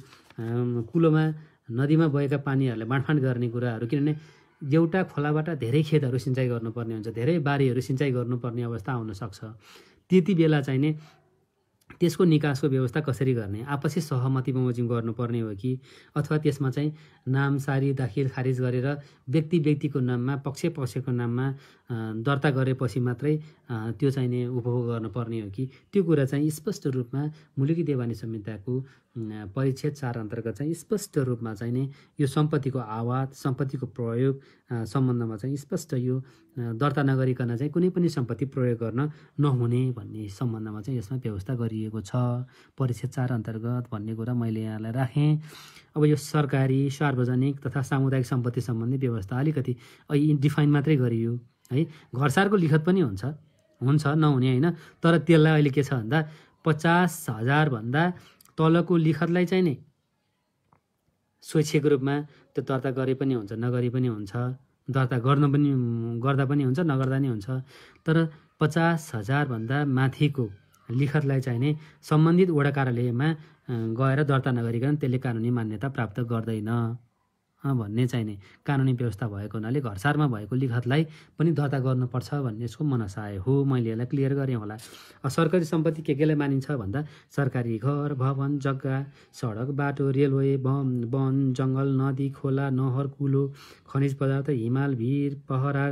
A: कुलोमा नदीमा बगेका पानीहरूलाई बाँडफाँड गर्ने कुराहरू किनभने एउटा खोलाबाट धेरै खेतहरू सिँचाइ गर्नुपर्ने हुन्छ धेरै बारीहरू सिँचाइ गर्नुपर्ने अवस्था आउनसक्छ त्यति बेला चाहिँ त्यसको निकासको व्यवस्था कसरी गर्ने आपसी सहमति बमोजिम गर्नुपर्ने हो कि अथवा त्यसमा चाहिँ सारी दाखिल खारिज गरेर व्यक्ति व्यक्तिको नाममा पक्ष पक्षको नाममा दर्ता गरेपछि मात्रै त्यो चाहिने उपभोग गर्नुपर्ने हो कि त्यो कुरा चाहिँ स्पष्ट रूपमा मुलुकी देवानी संहिताको परिच्छेद चार अन्तर्गत चाहिँ स्पष्ट रूपमा चाहिँ नै यो सम्पत्तिको आवाज सम्पत्तिको प्रयोग सम्बन्धमा चाहिँ स्पष्ट यो दर्ता नगरिकन चाहिँ कुनै पनि सम्पत्ति प्रयोग गर्न नहुने भन्ने सम्बन्धमा चाहिँ यसमा व्यवस्था गरिएको छ परिच्छेद चार अन्तर्गत भन्ने कुरा मैले यहाँलाई राखेँ अब यो सरकारी सार्वजनिक तथा सामुदायिक सम्पत्ति सम्बन्धी व्यवस्था अलिकति डिफाइन मात्रै गरियो है घरसारको लिखत पनि हुन्छ हुन्छ नहुने होइन तर त्यसलाई अहिले के छ भन्दा पचास हजारभन्दा तलको लिखतलाई चाहिँ नि स्वैच्छिक रूपमा त्यो दर्ता गरे पनि हुन्छ नगरे पनि हुन्छ दर्ता गर्न पनि गर्दा पनि हुन्छ नगर्दा नै हुन्छ तर पचास हजारभन्दा माथिको लिखतलाई चाहिने सम्बन्धित वडा कार्यालयमा गएर दर्ता नगरिकन त्यसले कानुनी मान्यता प्राप्त गर्दैन भन्ने चाहिने कानुनी व्यवस्था भएको हुनाले घरसारमा भएको लिखतलाई पनि दर्ता गर्नुपर्छ भन्ने यसको मनसाय हो मैले यसलाई क्लियर गरेँ होला सरकारी सम्पत्ति के केलाई मानिन्छ भन्दा सरकारी घर भवन जग्गा सडक बाटो रेलवे वन वन जङ्गल नदी खोला नहर कुलो खनिज पदार्थ हिमाल भिर पहरा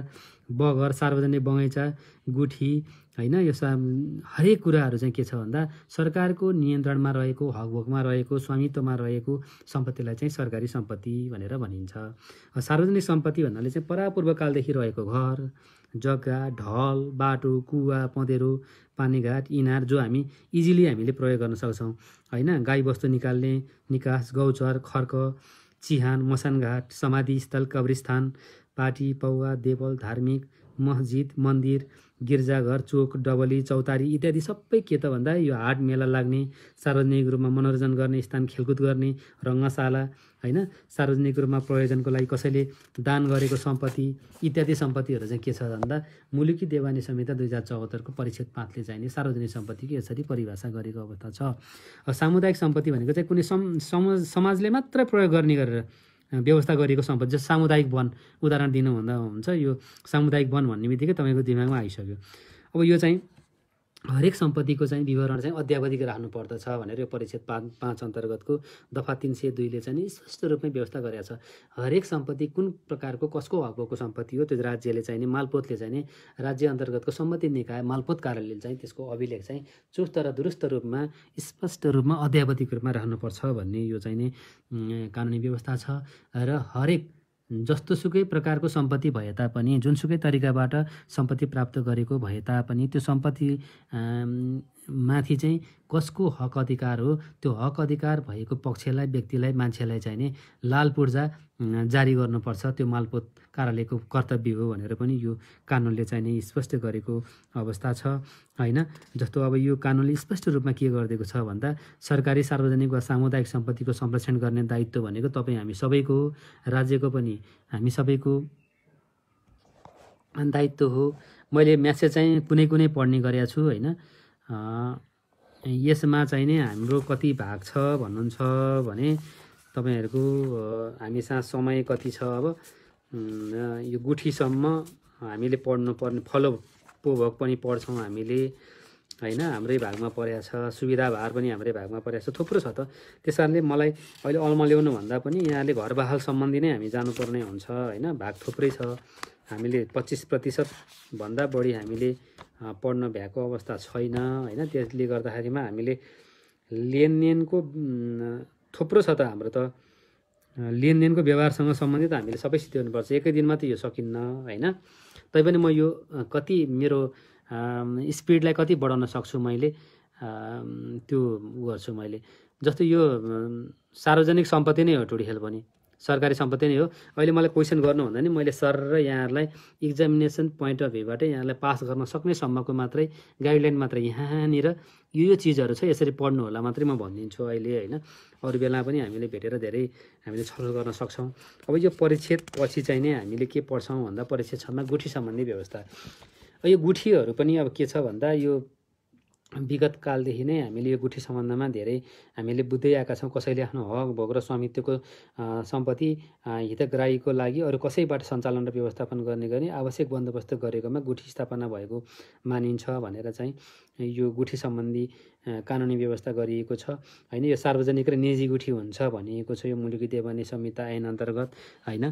A: बगर सार्वजनिक बगैँचा गुठी होइन यो हरेक कुराहरू चाहिँ के छ भन्दा सरकारको नियन्त्रणमा रहेको हकभोकमा रहेको स्वामित्वमा रहेको सम्पत्तिलाई चाहिँ सरकारी सम्पत्ति भनेर भनिन्छ सार्वजनिक सम्पत्ति भन्नाले चाहिँ परापूर्वकालदेखि रहेको घर जग्गा ढल बाटो कुवा पँधेरो पानीघाट इनार जो हामी इजिली हामीले प्रयोग गर्न सक्छौँ होइन गाईबस्तु निकाल्ने निकास गौचर खर्क चिहान मसानघाट समाधिस्थल कब्रिस्थान पाटी पौवा देवल धार्मिक मस्जिद मन्दिर गिर्जाघर चोक डबली चौतारी इत्यादि सबै के त भन्दा यो हाट मेला लाग्ने सार्वजनिक रूपमा मनोरञ्जन गर्ने स्थान खेलकुद गर्ने रङ्गशाला होइन सार्वजनिक रूपमा प्रयोजनको लागि कसैले दान गरेको सम्पत्ति इत्यादि सम्पत्तिहरू चाहिँ के छ भन्दा मुलुकी देवानी संहिता दुई हजार चौहत्तरको परिच्छेद पाँचले चाहिने सार्वजनिक सम्पत्तिको यसरी परिभाषा गरेको अवस्था छ सामुदायिक सम्पत्ति भनेको चाहिँ कुनै समाजले मात्र प्रयोग गर्ने गरेर व्यवस्था गरिएको सम्पत्ति जस्तो सामुदायिक वन उदाहरण दिनुभन्दा हुन्छ यो सामुदायिक वन भन्ने बित्तिकै तपाईँको दिमागमा आइसक्यो अब यो चाहिँ हरेक सम्पत्तिको चाहिँ विवरण चाहिँ अध्यावधिक राख्नुपर्दछ भनेर यो परिच्छेद पाँच पाँच अन्तर्गतको दफा तिन सय दुईले चाहिँ स्पष्ट रूपमै व्यवस्था गरेको छ हरेक सम्पत्ति कुन प्रकारको कसको हकको सम्पत्ति हो त्यो राज्यले नि मालपोतले नि राज्य अन्तर्गतको सम्मति निकाय मालपोत कार्यालयले चाहिँ त्यसको अभिलेख चाहिँ चुस्त र दुरुस्त रूपमा स्पष्ट रूपमा अध्यावधिक रूपमा राख्नुपर्छ भन्ने यो चाहिँ नि कानुनी व्यवस्था छ र हरेक जस्तोसुकै प्रकारको सम्पत्ति भए तापनि जुनसुकै तरिकाबाट सम्पत्ति प्राप्त गरेको भए तापनि त्यो सम्पत्ति माथि चाहिँ कसको हक अधिकार हो त्यो हक अधिकार भएको पक्षलाई व्यक्तिलाई मान्छेलाई चाहिने लाल पूर्जा जारी गर्नुपर्छ त्यो मालपोत कार्यालयको कर्तव्य हो भनेर पनि यो कानुनले चाहिने स्पष्ट गरेको अवस्था छ होइन जस्तो अब यो कानुनले स्पष्ट रूपमा के गरिदिएको छ भन्दा सरकारी सार्वजनिक वा सामुदायिक सम्पत्तिको संरक्षण गर्ने दायित्व भनेको तपाईँ हामी सबैको हो राज्यको पनि हामी सबैको दायित्व हो मैले म्यासेज चाहिँ कुनै कुनै पढ्ने गरेका छु होइन यसमा चाहिँ नि हाम्रो कति भाग छ भन्नुहुन्छ भने तपाईँहरूको हामीसँग समय कति छ अब यो गुठीसम्म हामीले पढ्नुपर्ने फलो पोभोग पनि पढ्छौँ हामीले होइन हाम्रै भागमा परेको छ सुविधा भार पनि हाम्रै भागमा परेको छ थुप्रो छ त त्यस कारणले मलाई अहिले अल्मा ल्याउनुभन्दा पनि यहाँले घर बहाल सम्बन्धी नै हामी जानुपर्ने हुन्छ होइन भाग थुप्रै छ हामीले पच्चिस प्रतिशतभन्दा बढी हामीले पढ्न भ्याएको अवस्था छैन होइन त्यसले गर्दाखेरिमा हामीले लेनदेनको थुप्रो छ त हाम्रो त लेनदेनको व्यवहारसँग सम्बन्धित हामीले सबै पर्छ एकै दिनमा त यो सकिन्न होइन तैपनि म यो कति मेरो स्पिडलाई कति बढाउन सक्छु मैले त्यो गर्छु मैले जस्तो यो सार्वजनिक सम्पत्ति नै हो टुडी खेल पनि सरकारी सम्पत्ति नै हो अहिले मलाई क्वेसन गर्नुभन्दा नि मैले सर र यहाँहरूलाई इक्जामिनेसन पोइन्ट अफ भ्यूबाट यहाँहरूलाई पास गर्न सक्ने सम्मको मात्रै गाइडलाइन मात्र यहाँनिर यो यो चिजहरू छ यसरी पढ्नु होला मात्रै म भनिदिन्छु अहिले होइन अरू बेला पनि हामीले भेटेर धेरै हामीले छलफल गर्न सक्छौँ अब यो परिच्छेद पछि चाहिँ नै हामीले के पढ्छौँ भन्दा परिच्छेद छमा गुठी सम्बन्धी व्यवस्था यो गुठीहरू पनि अब के छ भन्दा यो विगत कालदेखि नै हामीले यो गुठी सम्बन्धमा धेरै हामीले बुझ्दै आएका छौँ कसैले आफ्नो हक भोग र स्वामित्वको सम्पत्ति हितग्राहीको लागि अरू कसैबाट सञ्चालन र व्यवस्थापन गर्ने गरी आवश्यक बन्दोबस्त गरेकोमा गुठी स्थापना भएको मानिन्छ भनेर चाहिँ यो गुठी सम्बन्धी कानुनी व्यवस्था गरिएको छ होइन यो सार्वजनिक र निजी गुठी हुन्छ भनिएको छ यो मुलुकी देवानी संहिता ऐन अन्तर्गत होइन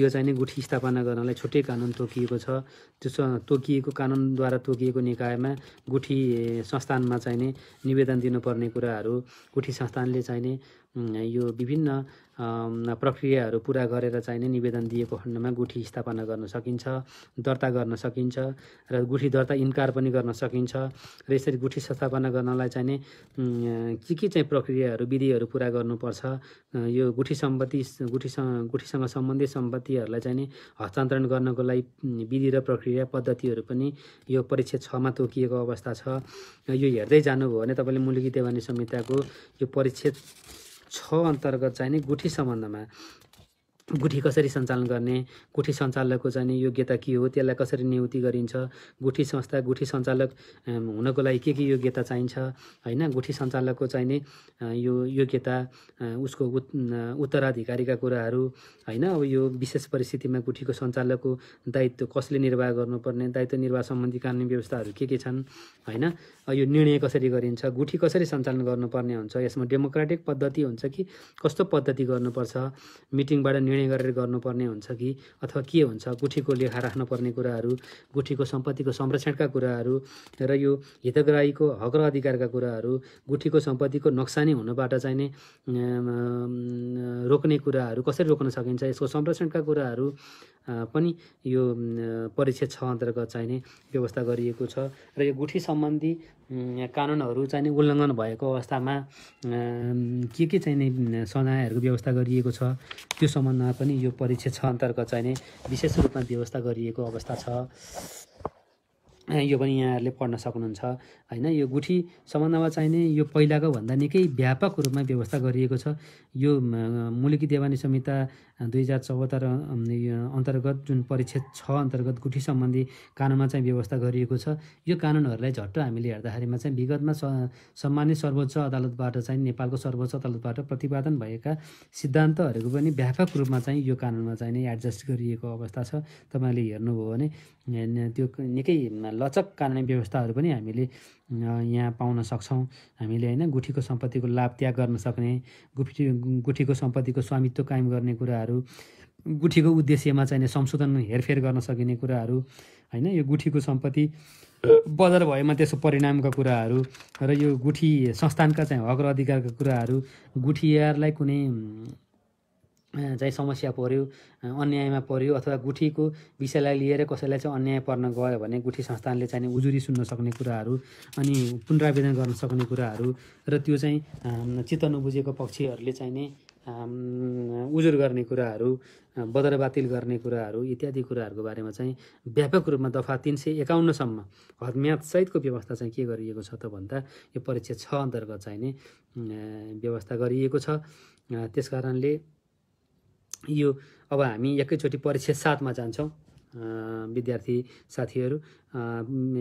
A: यो चाहिँ नि गुठी स्थापना गर्नलाई छुट्टै कानुन तोकिएको छ त्यो तोकिएको कानुनद्वारा तोकिएको निकायमा गुठी संस्थानमा चाहिने निवेदन दिनुपर्ने कुराहरू गुठी संस्थानले चाहिने यो विभिन्न प्रक्रियाहरू पुरा गरेर चाहिने निवेदन दिएको खण्डमा गुठी स्थापना गर्न सकिन्छ दर्ता गर्न सकिन्छ र गुठी दर्ता इन्कार पनि गर्न सकिन्छ र यसरी गुठी स्थापना गर्नलाई चाहिने के के चाहिँ प्रक्रियाहरू विधिहरू पुरा गर्नुपर्छ यो गुठी सम्पत्ति गुठीसँग गुठीसँग सम्बन्धित सम्पत्तिहरूलाई चाहिने हस्तान्तरण गर्नको लागि विधि र प्रक्रिया पद्धतिहरू पनि यो परीक्षा छमा तोकिएको अवस्था छ यो हेर्दै जानुभयो भने तपाईँले मुलुकी देवानी संहिताको यो परीक्षा छ अन्तर्गत चाहिने गुठी सम्बन्धमा गुठी कसरी सञ्चालन गर्ने गुठी सञ्चालकको चाहिँ योग्यता के हो त्यसलाई कसरी नियुक्ति गरिन्छ गुठी संस्था गुठी सञ्चालक हुनको लागि के के योग्यता चाहिन्छ होइन गुठी सञ्चालकको चाहिने यो योग्यता उसको उत् उत्तराधिकारीका कुराहरू होइन अब यो विशेष परिस्थितिमा गुठीको सञ्चालकको दायित्व कसले निर्वाह गर्नुपर्ने दायित्व निर्वाह सम्बन्धी कानुनी व्यवस्थाहरू के के छन् होइन यो निर्णय कसरी गरिन्छ गुठी कसरी सञ्चालन गर्नुपर्ने हुन्छ यसमा डेमोक्रेटिक पद्धति हुन्छ कि कस्तो पद्धति गर्नुपर्छ मिटिङबाट निर्णय निर्णय गरेर गर्नुपर्ने हुन्छ कि अथवा के हुन्छ गुठीको लेखा राख्नुपर्ने कुराहरू गुठीको सम्पत्तिको संरक्षणका कुराहरू र यो हितग्राहीको हक र अधिकारका कुराहरू गुठीको सम्पत्तिको नोक्सानी हुनबाट चाहिँ चाहिने रोक्ने कुराहरू कसरी रोक्न सकिन्छ यसको संरक्षणका कुराहरू पनि यो परिच्छेद छ अन्तर्गत चाहिने व्यवस्था गरिएको छ र यो गुठी सम्बन्धी कानुनहरू चाहिने उल्लङ्घन भएको अवस्थामा के के चाहिने सजायहरूको व्यवस्था गरिएको छ त्यो सम्बन्ध परीक्षणमा पनि यो परीक्षा छ अन्तर्गत चाहिने विशेष रूपमा व्यवस्था गरिएको अवस्था छ यो पनि यहाँहरूले पढ्न सक्नुहुन्छ होइन यो गुठी सम्बन्धमा चाहिने यो पहिलाको भन्दा निकै व्यापक रूपमा व्यवस्था गरिएको छ यो मुलुकी देवानी संहिता दुई हजार चौहत्तर अन्तर्गत जुन परिच्छेद छ अन्तर्गत गुठी सम्बन्धी कानुनमा चाहिँ व्यवस्था गरिएको छ यो कानुनहरूलाई झट्ट हामीले हेर्दाखेरिमा चाहिँ विगतमा सम्मान्य सर्वोच्च अदालतबाट चाहिँ नेपालको सर्वोच्च अदालतबाट प्रतिपादन भएका सिद्धान्तहरूको पनि व्यापक रूपमा चाहिँ यो कानुनमा चाहिँ नै एडजस्ट गरिएको अवस्था छ तपाईँले हेर्नुभयो भने त्यो निकै लचक कानुनी व्यवस्थाहरू पनि हामीले यहाँ पाउन सक्छौँ हामीले होइन गुठीको सम्पत्तिको लाभ त्याग गर्न सक्ने गुठी गुठीको सम्पत्तिको स्वामित्व कायम गर्ने कुराहरू गुठीको उद्देश्यमा चाहिने संशोधन हेरफेर गर्न सकिने कुराहरू होइन यो गुठीको सम्पत्ति बजार भएमा त्यसको परिणामका कुराहरू र यो गुठी संस्थानका चाहिँ हक र अधिकारका कुराहरू गुठियारलाई कुनै चाहिँ समस्या पऱ्यो अन्यायमा पऱ्यो अथवा गुठीको विषयलाई लिएर कसैलाई चाहिँ अन्याय पर्न गयो भने गुठी संस्थानले चाहिँ उजुरी सुन्न सक्ने कुराहरू अनि पुनरावेदन गर्न सक्ने कुराहरू र त्यो चाहिँ चित्त नबुझेको पक्षीहरूले चाहिने उजुर गर्ने कुराहरू बदर बातिल गर्ने कुराहरू इत्यादि कुराहरूको बारेमा चाहिँ व्यापक रूपमा दफा तिन सय एकाउन्नसम्म हदम्यादसहितको व्यवस्था चाहिँ के गरिएको छ त भन्दा यो परीक्षा छ अन्तर्गत चाहिने व्यवस्था गरिएको छ त्यस कारणले यो अब हामी एकैचोटि परीक्षा सातमा जान्छौँ विद्यार्थी साथीहरू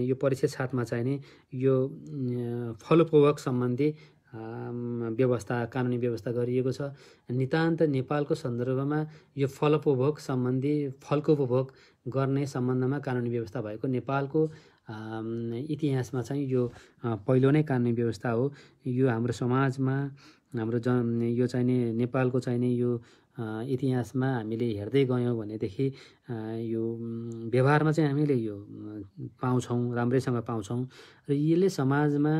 A: यो परीक्षा सातमा नि यो फलोपूर्वक सम्बन्धी व्यवस्था कानुनी व्यवस्था गरिएको छ नितान्त नेपालको सन्दर्भमा यो फलोपभोग सम्बन्धी फलको उपभोग गर्ने सम्बन्धमा कानुनी व्यवस्था भएको नेपालको इतिहासमा चाहिँ यो पहिलो नै कानुनी व्यवस्था हो यो हाम्रो समाजमा हाम्रो जन यो चाहिने नेपालको चाहिने यो इतिहासमा हामीले हेर्दै गयौँ भनेदेखि यो व्यवहारमा चाहिँ हामीले यो पाउँछौँ राम्रैसँग पाउँछौँ र यसले समाजमा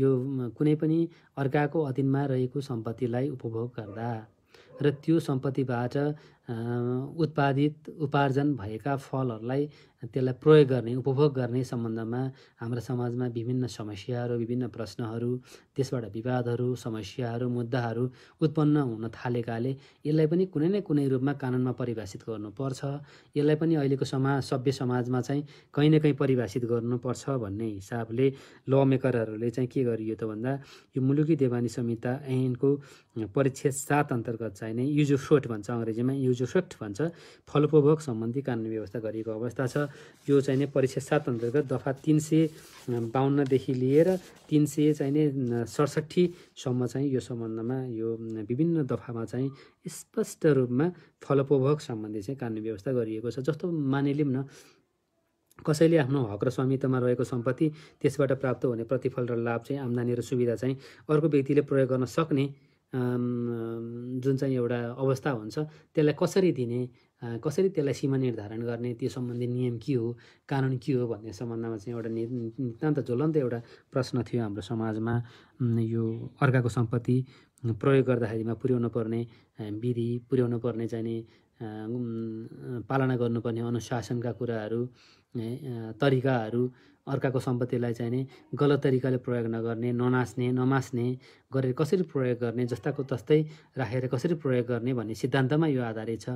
A: यो कुनै पनि अर्काको अधीनमा रहेको सम्पत्तिलाई उपभोग गर्दा र त्यो सम्पत्तिबाट उत्पादित उपार्जन भएका फलहरूलाई त्यसलाई प्रयोग गर्ने उपभोग गर्ने सम्बन्धमा हाम्रो समाजमा विभिन्न समस्याहरू विभिन्न प्रश्नहरू त्यसबाट विवादहरू समस्याहरू मुद्दाहरू उत्पन्न हुन थालेकाले यसलाई पनि कुनै न कुनै रूपमा कानुनमा परिभाषित गर्नुपर्छ यसलाई पनि अहिलेको समाज सभ्य समाजमा चाहिँ कहीँ न कहीँ परिभाषित गर्नुपर्छ भन्ने हिसाबले ल मेकरहरूले चाहिँ के गरियो त भन्दा यो मुलुकी देवानी संहिता ऐनको परीक्षा सात अन्तर्गत चाहिँ नै युज फ्रोट भन्छ अङ्ग्रेजीमा युज जोसेट भन्छ फलोपभोग सम्बन्धी कानुन व्यवस्था गरिएको अवस्था छ यो चाहिँ चाहिने परीक्षा सात अन्तर्गत दफा तिन सय बाहन्नदेखि लिएर तिन सय चाहिने सडसठीसम्म चाहिँ यो सम्बन्धमा यो विभिन्न दफामा चाहिँ स्पष्ट रूपमा फलोपभोग सम्बन्धी चाहिँ कानुन व्यवस्था गरिएको छ जस्तो मानिलिउँ न कसैले आफ्नो हक र स्वामित्वमा रहेको सम्पत्ति त्यसबाट प्राप्त हुने प्रतिफल र लाभ चाहिँ आम्दानी र सुविधा चाहिँ अर्को व्यक्तिले प्रयोग गर्न सक्ने जुन चाहिँ एउटा अवस्था हुन्छ त्यसलाई कसरी दिने कसरी त्यसलाई सीमा निर्धारण गर्ने त्यो सम्बन्धी नियम के हो कानुन के हो भन्ने सम्बन्धमा चाहिँ एउटा नितान्त ज्वलन्त एउटा प्रश्न थियो हाम्रो समाजमा यो अर्काको सम्पत्ति प्रयोग गर्दाखेरिमा पुर्याउनु पर्ने विधि पुर्याउनु पर्ने चाहिने पालना गर्नुपर्ने अनुशासनका कुराहरू तरिकाहरू अर्काको सम्पत्तिलाई चाहिने गलत तरिकाले प्रयोग नगर्ने ननाच्ने नमास्ने गरेर कसरी प्रयोग गर्ने जस्ताको तस्तै राखेर कसरी प्रयोग गर्ने भन्ने सिद्धान्तमा यो आधारित छ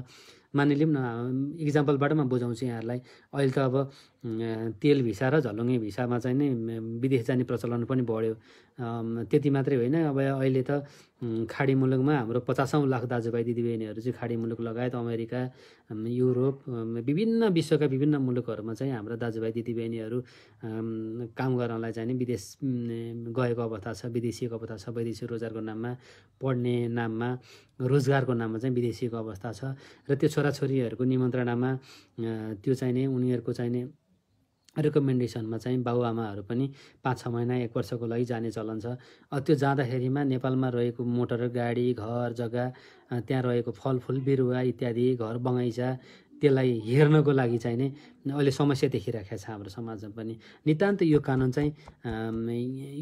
A: मानिलिउँ न इक्जाम्पलबाट म बुझाउँछु यहाँहरूलाई अहिले त अब तेल भिसा र झलुङ्गे भिसामा चाहिँ नै विदेश जाने प्रचलन पनि बढ्यो त्यति मात्रै होइन अब अहिले त खाडी मुलुकमा हाम्रो पचासौँ लाख दाजुभाइ दिदीबहिनीहरू चाहिँ खाडी मुलुक लगायत अमेरिका युरोप विभिन्न विश्वका विभिन्न मुलुकहरूमा चाहिँ हाम्रो दाजुभाइ दिदीबहिनीहरू काम गर्नलाई चाहिँ विदेश गएको अवस्था छ विदेशीको अवस्था छ विदेशी रोजगारको नाममा पढ्ने नाममा रोजगारको नाममा चाहिँ विदेशीको अवस्था छ र त्यो छोराछोरीहरूको निमन्त्रणामा त्यो चाहिने उनीहरूको चाहिने रिकमेन्डेसनमा चाहिँ बाबुआमाहरू पनि पाँच छ महिना एक वर्षको लागि जाने चलन छ त्यो जाँदाखेरिमा नेपालमा रहेको मोटर गाडी घर जग्गा त्यहाँ रहेको फलफुल बिरुवा इत्यादि घर बगैँचा त्यसलाई हेर्नको लागि चाहिँ नै अहिले समस्या देखिरहेको छ हाम्रो समाजमा पनि नितान्त यो कानुन चाहिँ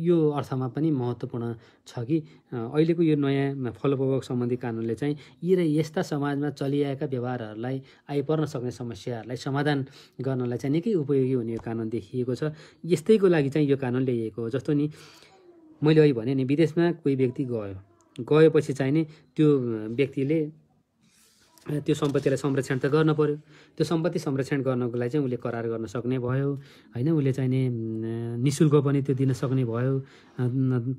A: यो अर्थमा पनि महत्त्वपूर्ण छ कि अहिलेको यो नयाँ फलोपभोग सम्बन्धी कानुनले चाहिँ यी र यस्ता समाजमा चलिआएका व्यवहारहरूलाई आइपर्न सक्ने समस्याहरूलाई समाधान गर्नलाई चाहिँ निकै उपयोगी हुने यो कानुन देखिएको छ यस्तैको लागि चाहिँ यो कानुन ल्याइएको हो जस्तो नि मैले अहिले भने नि विदेशमा कोही व्यक्ति गयो गएपछि चाहिँ नि त्यो व्यक्तिले त्यो सम्पत्तिलाई संरक्षण त गर्न पऱ्यो त्यो सम्पत्ति संरक्षण गर्नको लागि चाहिँ उसले करार गर्न सक्ने भयो होइन उसले चाहिने नि शुल्क पनि त्यो दिन सक्ने भयो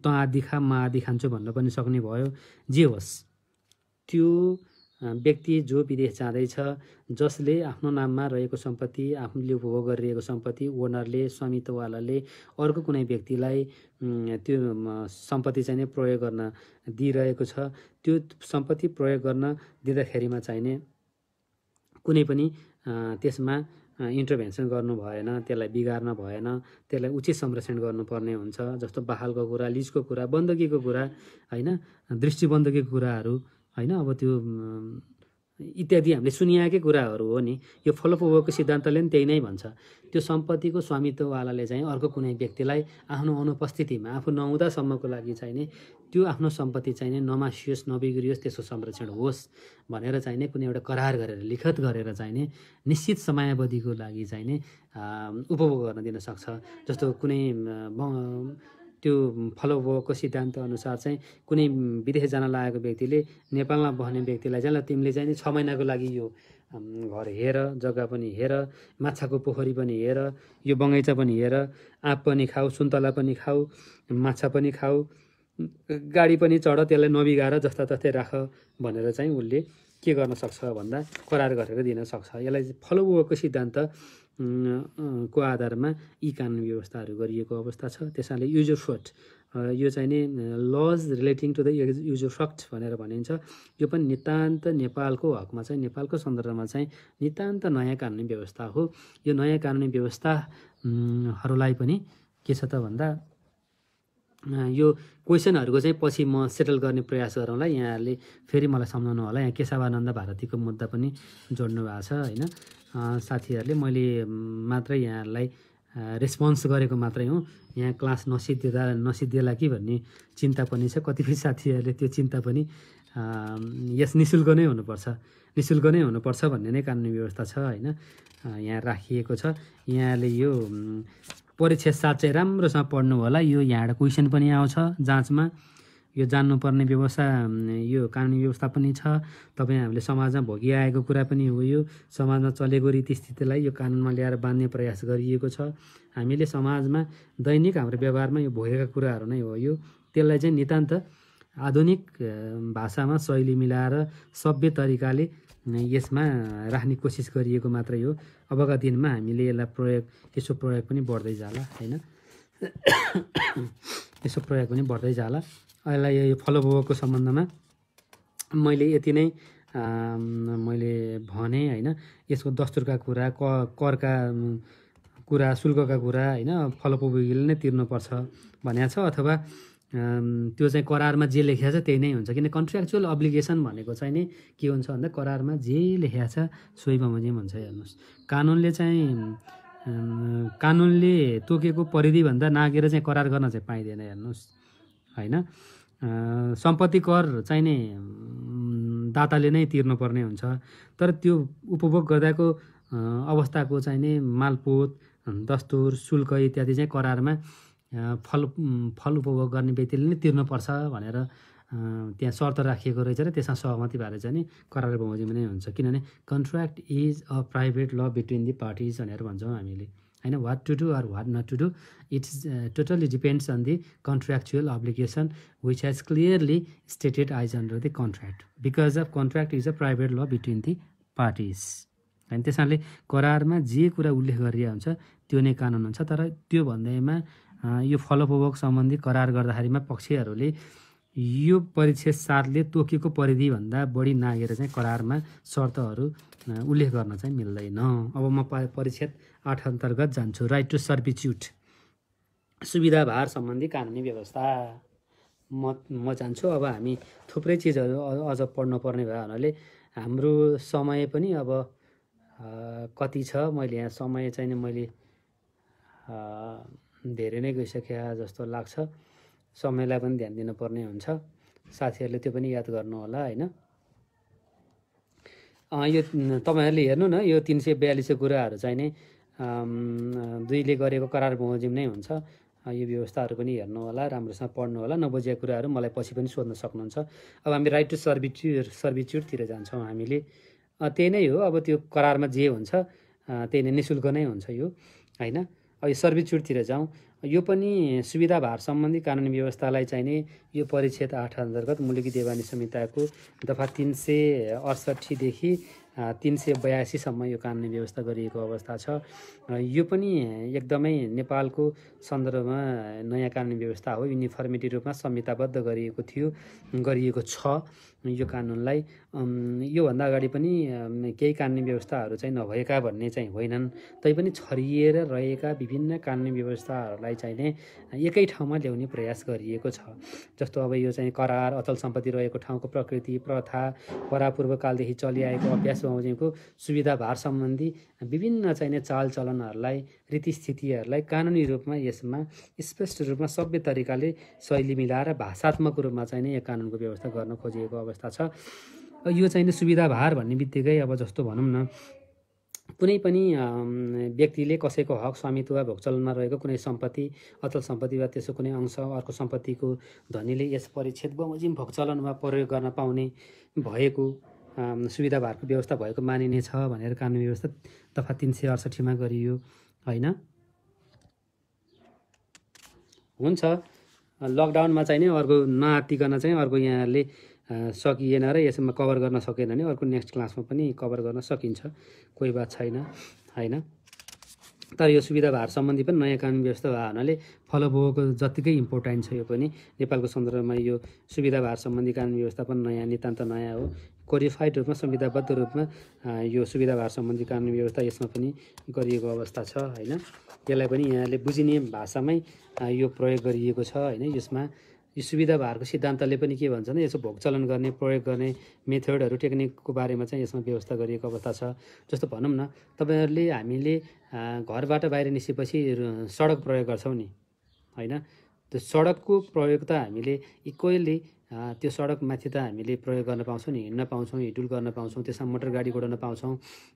A: त आधी खा म आधी खान्छु भन्न पनि सक्ने भयो जे होस् त्यो व्यक्ति जो विदेश जाँदैछ जसले आफ्नो नाममा रहेको सम्पत्ति आफूले उपभोग गरिरहेको सम्पत्ति ओनरले स्वामित्ववालाले अर्को कुनै व्यक्तिलाई त्यो सम्पत्ति चाहिँ नै प्रयोग गर्न दिइरहेको छ त्यो सम्पत्ति प्रयोग गर्न दिँदाखेरिमा चाहिने कुनै पनि त्यसमा इन्टरभेन्सन गर्नु भएन त्यसलाई बिगार्न भएन त्यसलाई उचित संरक्षण गर्नुपर्ने हुन्छ जस्तो बहालको कुरा लिजको कुरा बन्दकीको कुरा होइन दृष्टिबन्दकीको कुराहरू होइन अब त्यो इत्यादि हामीले सुनिआएकै कुराहरू हो नि यो फलोफोबोको सिद्धान्तले पनि त्यही नै भन्छ त्यो सम्पत्तिको स्वामित्ववालाले चाहिँ अर्को कुनै व्यक्तिलाई आफ्नो अनुपस्थितिमा आफू नहुँदासम्मको लागि चाहिने त्यो आफ्नो सम्पत्ति चाहिँ चाहिने नमासियोस् नबिग्रियोस् त्यसको संरक्षण होस् भनेर चाहिँ चाहिने कुनै एउटा करार गरेर लिखत गरेर चाहिने निश्चित समयावधिको लागि चाहिँ चाहिने उपभोग गर्न दिन सक्छ जस्तो कुनै त्यो फलो सिद्धान्त अनुसार चाहिँ कुनै विदेश जान लागेको व्यक्तिले नेपालमा बस्ने व्यक्तिलाई चाहिँ ल तिमीले चाहिँ नि छ महिनाको लागि यो घर हेर जग्गा पनि हेर माछाको पोखरी पनि हेर यो बगैँचा पनि हेर आँप पनि खाऊ सुन्तला पनि खाऊ माछा पनि खाऊ गाडी पनि चढ त्यसलाई नबिगाएर जस्ता तस्तै राख भनेर चाहिँ उसले के गर्न सक्छ भन्दा करार गरेर दिन सक्छ यसलाई फलोको सिद्धान्त को आधारमा यी कानुन व्यवस्थाहरू गरिएको अवस्था छ त्यसैले युजर फोर्ट यो चाहिँ नि laws relating to the of सक्ट भनेर भनिन्छ यो पनि नितान्त नेपालको हकमा चाहिँ नेपालको सन्दर्भमा चाहिँ नितान्त नयाँ कानुनी व्यवस्था हो यो नयाँ कानुनी व्यवस्थाहरूलाई पनि के छ त भन्दा यो क्वेसनहरूको चाहिँ पछि म सेटल गर्ने प्रयास गरौँला यहाँहरूले फेरि मलाई सम्झाउनु होला यहाँ केशवानन्द भारतीको मुद्दा पनि जोड्नु भएको छ होइन साथीहरूले मैले मात्रै यहाँहरूलाई रेस्पोन्स गरेको मात्रै हो यहाँ क्लास नसिद्धिँदा नसिद्धिएला कि भन्ने चिन्ता पनि छ कतिपय साथीहरूले त्यो चिन्ता पनि यस निशुल्क नै हुनुपर्छ नि शुल्क नै हुनुपर्छ भन्ने नै कानुनी व्यवस्था छ होइन यहाँ राखिएको छ यहाँले यो परीक्षा साँच्चै राम्रोसँग पढ्नु होला यो यहाँबाट क्वेसन पनि आउँछ जाँचमा यो जान्नुपर्ने व्यवस्था यो कानुनी व्यवस्था पनि छ तपाईँ हामीले समाजमा भोगिआएको कुरा पनि हो यो समाजमा चलेको रीतिस्थितिलाई यो कानुनमा ल्याएर बाँध्ने प्रयास गरिएको छ हामीले समाजमा दैनिक हाम्रो व्यवहारमा यो भोगेका कुराहरू नै हो यो त्यसलाई चाहिँ नितान्त आधुनिक भाषामा शैली मिलाएर सभ्य तरिकाले यसमा राख्ने कोसिस गरिएको मात्रै हो अबका दिनमा हामीले यसलाई प्रयोग यसो प्रयोग पनि बढ्दै जाला होइन यसो प्रयोग पनि बढ्दै जाला यसलाई यो बबको सम्बन्धमा मैले यति नै मैले भने होइन यसको दस्तुरका कुरा क करका कुरा शुल्कका कुरा होइन फलोपभोगीले नै तिर्नुपर्छ भनेको छ अथवा त्यो चाहिँ करारमा जे लेखिया छ त्यही नै हुन्छ किन कन्ट्र्याक्चुअल अब्लिगेसन भनेको चाहिँ नि के हुन्छ भन्दा करारमा जे लेखिया छ सोही बमोजिम हुन्छ हेर्नुहोस् कानुनले चाहिँ कानुनले तोकेको परिधिभन्दा नागेर चाहिँ करार गर्न चाहिँ पाइँदैन हेर्नुहोस् होइन सम्पत्ति कर चाहिने दाताले नै तिर्नुपर्ने हुन्छ तर त्यो उपभोग गर्दाको अवस्थाको चाहिने मालपोत दस्तुर शुल्क इत्यादि चाहिँ करारमा फल फल उपभोग गर्ने व्यक्तिले नै तिर्नुपर्छ भनेर त्यहाँ शर्त राखिएको रहेछ र त्यसमा सहमति भएर चाहिँ नि करार बमोजिम नै हुन्छ किनभने contract is a private law between the parties भनेर भन्छौँ हामीले होइन what to do or what not to do it's totally depends on the contractual obligation which has clearly stated as under the contract because of contract is a private law between the parties होइन त्यस कारणले करारमा जे कुरा उल्लेख गरिरहेको हुन्छ त्यो नै कानुन हुन्छ तर त्यो भन्दैमा यो फलोपभोग सम्बन्धी करार गर्दाखेरिमा पक्षहरूले यो परिच्छेद साथले तोकेको परिधिभन्दा बढी नागेर चाहिँ करारमा शर्तहरू उल्लेख गर्न चाहिँ मिल्दैन अब म परिच्छेद आठ अन्तर्गत जान्छु राइट टु सर्भिच्युट सुविधा भार सम्बन्धी कानुनी व्यवस्था म म जान्छु अब हामी थुप्रै चिजहरू अझ पढ्नुपर्ने भयो हुनाले हाम्रो समय पनि अब कति छ मैले यहाँ समय चाहिँ नि मैले धेरै नै गइसकेँ जस्तो लाग्छ समयलाई पनि ध्यान दिनुपर्ने हुन्छ साथीहरूले त्यो पनि याद गर्नु होला होइन यो तपाईँहरूले हेर्नु न यो तिन सय बयालिसको कुराहरू चाहिँ नि दुईले गरेको करार बमोजिम नै हुन्छ यो व्यवस्थाहरू पनि हेर्नु होला राम्रोसँग पढ्नु होला नबुझेको कुराहरू मलाई पछि पनि सोध्न सक्नुहुन्छ अब हामी राइट टु सर्भिच्यु सर्भिच्युटतिर जान्छौँ हामीले त्यही नै हो अब त्यो करारमा जे हुन्छ त्यही नै निशुल्क नै हुन्छ यो होइन अब यो सर्भिच्युटतिर जाउँ यो पनि सुविधा भार सम्बन्धी कानुनी व्यवस्थालाई चाहिने यो परिच्छेद आठ अन्तर्गत मुलुकी देवानी संहिताको दफा तिन सय अडसट्ठीदेखि तिन सय बयासीसम्म यो कानुनी व्यवस्था गरिएको अवस्था छ यो पनि एकदमै नेपालको सन्दर्भमा नयाँ कानुनी व्यवस्था हो युनिफर्मेटी रूपमा संहिताबद्ध गरिएको थियो गरिएको छ यो कानुनलाई योभन्दा अगाडि पनि केही कानुनी व्यवस्थाहरू चाहिँ नभएका भन्ने चाहिँ होइनन् तैपनि छरिएर रहेका विभिन्न कानुनी व्यवस्थाहरूलाई चाहिँ नै एकै ठाउँमा ल्याउने प्रयास गरिएको छ जस्तो अब यो चाहिँ करार अचल सम्पत्ति रहेको ठाउँको प्रकृति प्रथा परापूर्वकालदेखि चलिआएको अभ्यास बमोजिमको सुविधा भार सम्बन्धी विभिन्न चाहिने चाल रीतिस्थितिहरूलाई कानुनी रूपमा यसमा स्पष्ट रूपमा सभ्य तरिकाले शैली मिलाएर भाषात्मक रूपमा चाहिँ नै यो कानुनको व्यवस्था गर्न खोजिएको अवस्था छ यो चाहिँ सुविधा भार भन्ने बित्तिकै अब जस्तो भनौँ न कुनै पनि व्यक्तिले कसैको हक स्वामित्व वा भोगचलनमा रहेको कुनै सम्पत्ति अचल सम्पत्ति वा त्यसो कुनै अंश अर्को सम्पत्तिको धनीले यस परिच्छेद बमोजिम भोगचलन वा प्रयोग गर्न पाउने भएको सुविधा भारको व्यवस्था भएको मानिनेछ भनेर कानुन व्यवस्था दफा तिन सय अडसठीमा गरियो होइन हुन्छ लकडाउनमा चाहिँ नै अर्को नआतिकन चाहिँ अर्को यहाँहरूले सकिएन र यसमा कभर गर्न सकेन भने अर्को नेक्स्ट क्लासमा पनि कभर गर्न सकिन्छ कोही बात छैन होइन तर यो सुविधा भार सम्बन्धी पनि नयाँ कानुन व्यवस्था भएको हुनाले फलोभोगको जत्तिकै इम्पोर्टेन्ट छ यो पनि नेपालको सन्दर्भमा यो सुविधा भार सम्बन्धी कानुन व्यवस्था पनि नयाँ नितान्त नयाँ हो कोरिफाइड रूपमा संविधाबद्ध रूपमा यो सुविधा भार सम्बन्धी कानुन व्यवस्था यसमा पनि गरिएको अवस्था छ होइन यसलाई पनि यहाँले बुझिने भाषामै यो प्रयोग गरिएको छ होइन यसमा यो सुविधा भारको सिद्धान्तले पनि के भन्छ भने यसो भोगचलन गर्ने प्रयोग गर्ने मेथडहरू टेक्निकको बारेमा चाहिँ यसमा व्यवस्था गरिएको अवस्था छ जस्तो भनौँ न तपाईँहरूले हामीले घरबाट बाहिर निस्केपछि सडक प्रयोग गर्छौँ नि होइन त्यो सडकको प्रयोग त हामीले इक्वेली त्यो सडकमाथि त हामीले प्रयोग गर्न पाउँछौँ नि हिँड्न पाउँछौँ हिडुल गर्न पाउँछौँ त्यसमा मोटर गाडी गोडाउन पाउँछौँ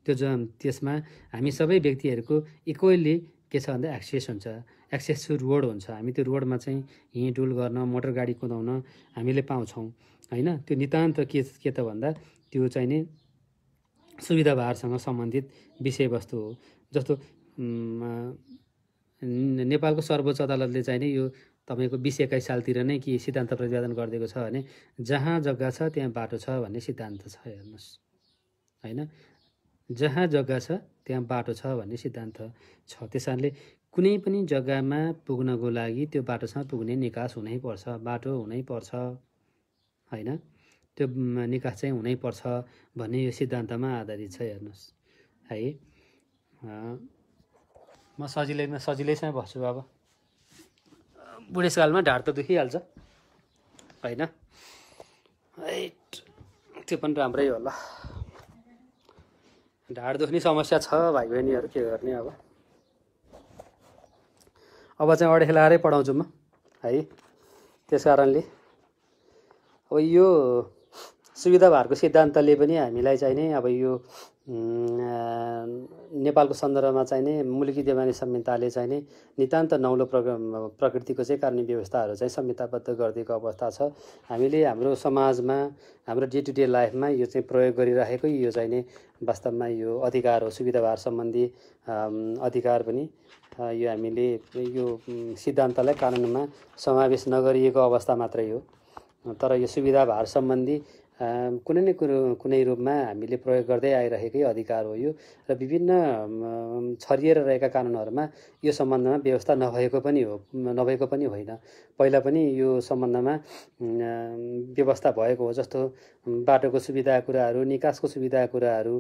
A: त्यो ज त्यसमा हामी सबै व्यक्तिहरूको इक्वेली के छ भन्दा एक्सेस हुन्छ एक्सेस टु रोड हुन्छ हामी त्यो रोडमा चाहिँ हिँडुल गर्न मोटर गाडी कुदाउन हामीले पाउँछौँ होइन त्यो नितान्त के के त भन्दा त्यो चाहिँ नि सुविधा भारसँग सम्बन्धित विषयवस्तु हो जस्तो नेपालको सर्वोच्च अदालतले चाहिँ नि यो तपाईँको बिस एक्काइस सालतिर नै के सिद्धान्त प्रतिपादन गरिदिएको छ भने जहाँ जग्गा छ त्यहाँ बाटो छ भन्ने सिद्धान्त छ हेर्नुहोस् होइन जहाँ जग्गा छ त्यहाँ बाटो छ भन्ने सिद्धान्त छ त्यस कुनै पनि जग्गामा पुग्नको लागि त्यो बाटोसँग पुग्ने निकास हुनैपर्छ बाटो हुनैपर्छ होइन त्यो निकास चाहिँ हुनैपर्छ भन्ने यो सिद्धान्तमा आधारित छ हेर्नुहोस् है म सजिलैमा सजिलैसँग बस्छु अब बुढेसकालमा ढाड त दुखिहाल्छ होइन है त्यो पनि राम्रै होला ढाड दुख्ने समस्या छ भाइ बहिनीहरू के गर्ने अब अब चाहिँ अडे खेलाएरै पढाउँछु म है त्यस कारणले अब यो सुविधा भारको सिद्धान्तले पनि हामीलाई चाहिँ नै अब यो नेपालको सन्दर्भमा चाहिँ नि मुलुकी देवानी संहिताले चाहिँ नि नितान्त नौलो प्रक प्रकृतिको चाहिँ कानुनी व्यवस्थाहरू चाहिँ संहिताबद्ध गरिदिएको अवस्था छ हामीले हाम्रो समाजमा हाम्रो डे टु डे लाइफमा यो चाहिँ प्रयोग गरिराखेको यो चाहिँ नि वास्तवमा यो अधिकार हो भार सम्बन्धी अधिकार पनि यो हामीले यो सिद्धान्तलाई कानुनमा समावेश नगरिएको अवस्था मात्रै हो तर यो सुविधा भार सम्बन्धी कुनै न कुरो कुनै रूपमा हामीले प्रयोग गर्दै आइरहेकै अधिकार हो यो र विभिन्न छरिएर रहेका कानुनहरूमा यो सम्बन्धमा व्यवस्था नभएको पनि हो नभएको पनि होइन पहिला पनि यो सम्बन्धमा व्यवस्था भएको हो जस्तो बाटोको सुविधा कुराहरू निकासको सुविधा कुराहरू